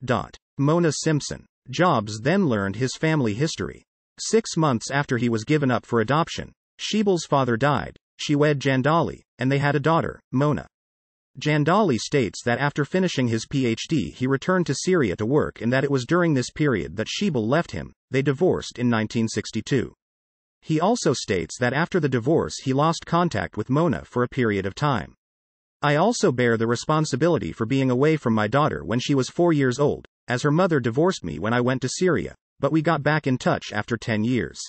Dot. Mona Simpson. Jobs then learned his family history. Six months after he was given up for adoption, Shebal's father died, she wed Jandali, and they had a daughter, Mona. Jandali states that after finishing his PhD he returned to Syria to work and that it was during this period that Shebal left him, they divorced in 1962. He also states that after the divorce he lost contact with Mona for a period of time. I also bear the responsibility for being away from my daughter when she was four years old, as her mother divorced me when I went to Syria, but we got back in touch after 10 years.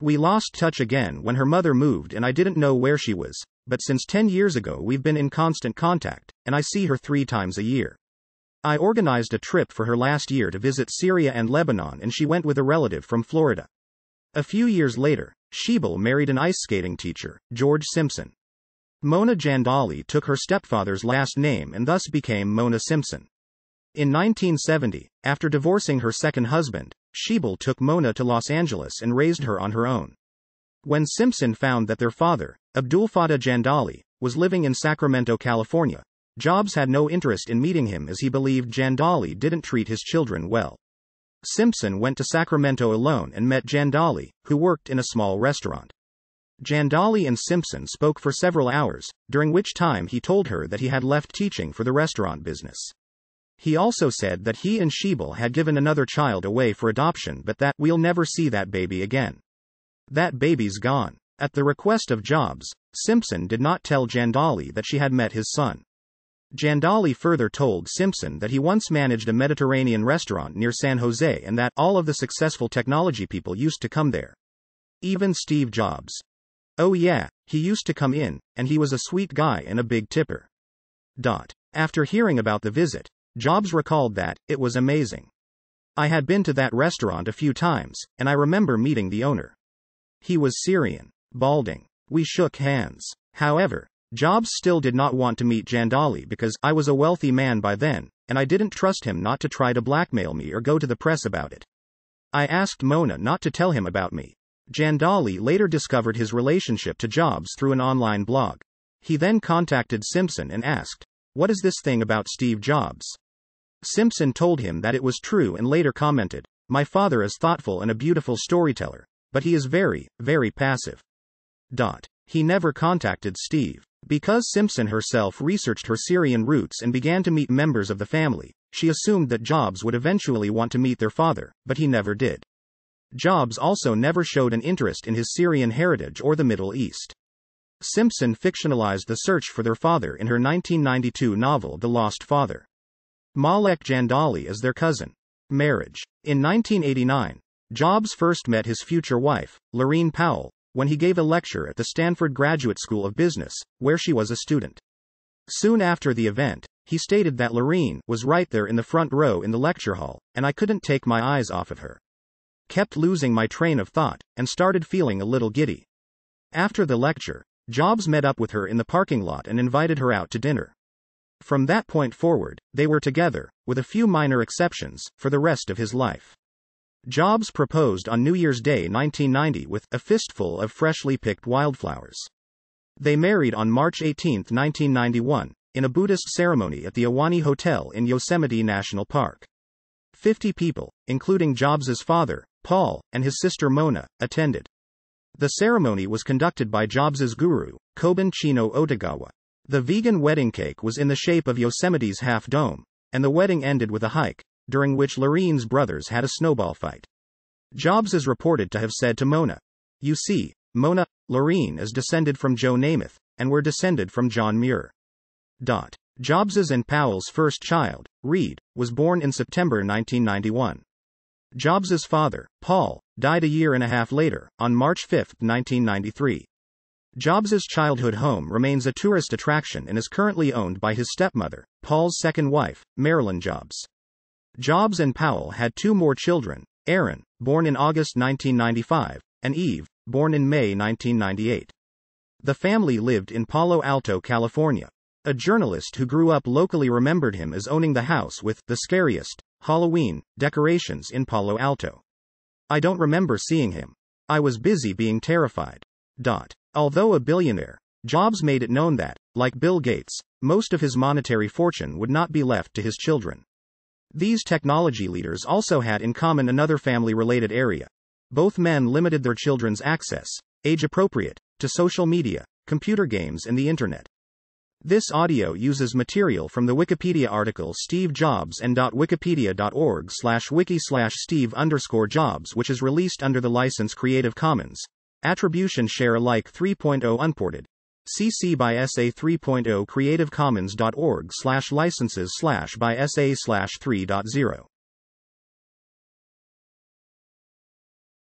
We lost touch again when her mother moved and I didn't know where she was, but since 10 years ago we've been in constant contact, and I see her three times a year. I organized a trip for her last year to visit Syria and Lebanon and she went with a relative from Florida. A few years later, Shebel married an ice skating teacher, George Simpson. Mona Jandali took her stepfather's last name and thus became Mona Simpson. In 1970, after divorcing her second husband, Shebel took Mona to Los Angeles and raised her on her own. When Simpson found that their father, Abdul Fatah Jandali, was living in Sacramento, California, Jobs had no interest in meeting him as he believed Jandali didn't treat his children well. Simpson went to Sacramento alone and met Jandali, who worked in a small restaurant. Jandali and Simpson spoke for several hours, during which time he told her that he had left teaching for the restaurant business. He also said that he and Shebel had given another child away for adoption but that we'll never see that baby again. That baby's gone. At the request of Jobs, Simpson did not tell Jandali that she had met his son. Jandali further told Simpson that he once managed a Mediterranean restaurant near San Jose and that all of the successful technology people used to come there. Even Steve Jobs. Oh yeah, he used to come in, and he was a sweet guy and a big tipper. Dot. After hearing about the visit, Jobs recalled that, it was amazing. I had been to that restaurant a few times, and I remember meeting the owner. He was Syrian, balding. We shook hands. However, Jobs still did not want to meet Jandali because I was a wealthy man by then, and I didn't trust him not to try to blackmail me or go to the press about it. I asked Mona not to tell him about me. Jandali later discovered his relationship to Jobs through an online blog. He then contacted Simpson and asked, What is this thing about Steve Jobs? Simpson told him that it was true and later commented, My father is thoughtful and a beautiful storyteller, but he is very, very passive. Dot. He never contacted Steve. Because Simpson herself researched her Syrian roots and began to meet members of the family, she assumed that Jobs would eventually want to meet their father, but he never did. Jobs also never showed an interest in his Syrian heritage or the Middle East. Simpson fictionalized the search for their father in her 1992 novel The Lost Father. Malek Jandali is their cousin. Marriage. In 1989, Jobs first met his future wife, Lorene Powell, when he gave a lecture at the Stanford Graduate School of Business, where she was a student. Soon after the event, he stated that Lorene was right there in the front row in the lecture hall, and I couldn't take my eyes off of her. Kept losing my train of thought, and started feeling a little giddy. After the lecture, Jobs met up with her in the parking lot and invited her out to dinner. From that point forward, they were together, with a few minor exceptions, for the rest of his life. Jobs proposed on New Year's Day 1990 with a fistful of freshly picked wildflowers. They married on March 18, 1991, in a Buddhist ceremony at the Awani Hotel in Yosemite National Park. 50 people, including Jobs's father, Paul, and his sister Mona, attended. The ceremony was conducted by Jobs's guru, Koban Chino Otagawa. The vegan wedding cake was in the shape of Yosemite's half dome, and the wedding ended with a hike, during which Lorene's brothers had a snowball fight. Jobs is reported to have said to Mona, You see, Mona, Lorene is descended from Joe Namath, and we're descended from John Muir. Dot. Jobs's and Powell's first child, Reed, was born in September 1991. Jobs's father, Paul, died a year and a half later, on March 5, 1993. Jobs's childhood home remains a tourist attraction and is currently owned by his stepmother, Paul's second wife, Marilyn Jobs. Jobs and Powell had two more children Aaron, born in August 1995, and Eve, born in May 1998. The family lived in Palo Alto, California. A journalist who grew up locally remembered him as owning the house with the scariest Halloween decorations in Palo Alto. I don't remember seeing him. I was busy being terrified. Dot. Although a billionaire, Jobs made it known that, like Bill Gates, most of his monetary fortune would not be left to his children. These technology leaders also had in common another family related area. Both men limited their children's access, age appropriate, to social media, computer games, and the internet. This audio uses material from the Wikipedia article Steve Jobs and wikipedia.org slash wiki slash Steve underscore Jobs which is released under the license Creative Commons. Attribution Share Alike 3.0 Unported. CC by SA 3.0 Creative Commons.org slash licenses slash by SA slash 3.0.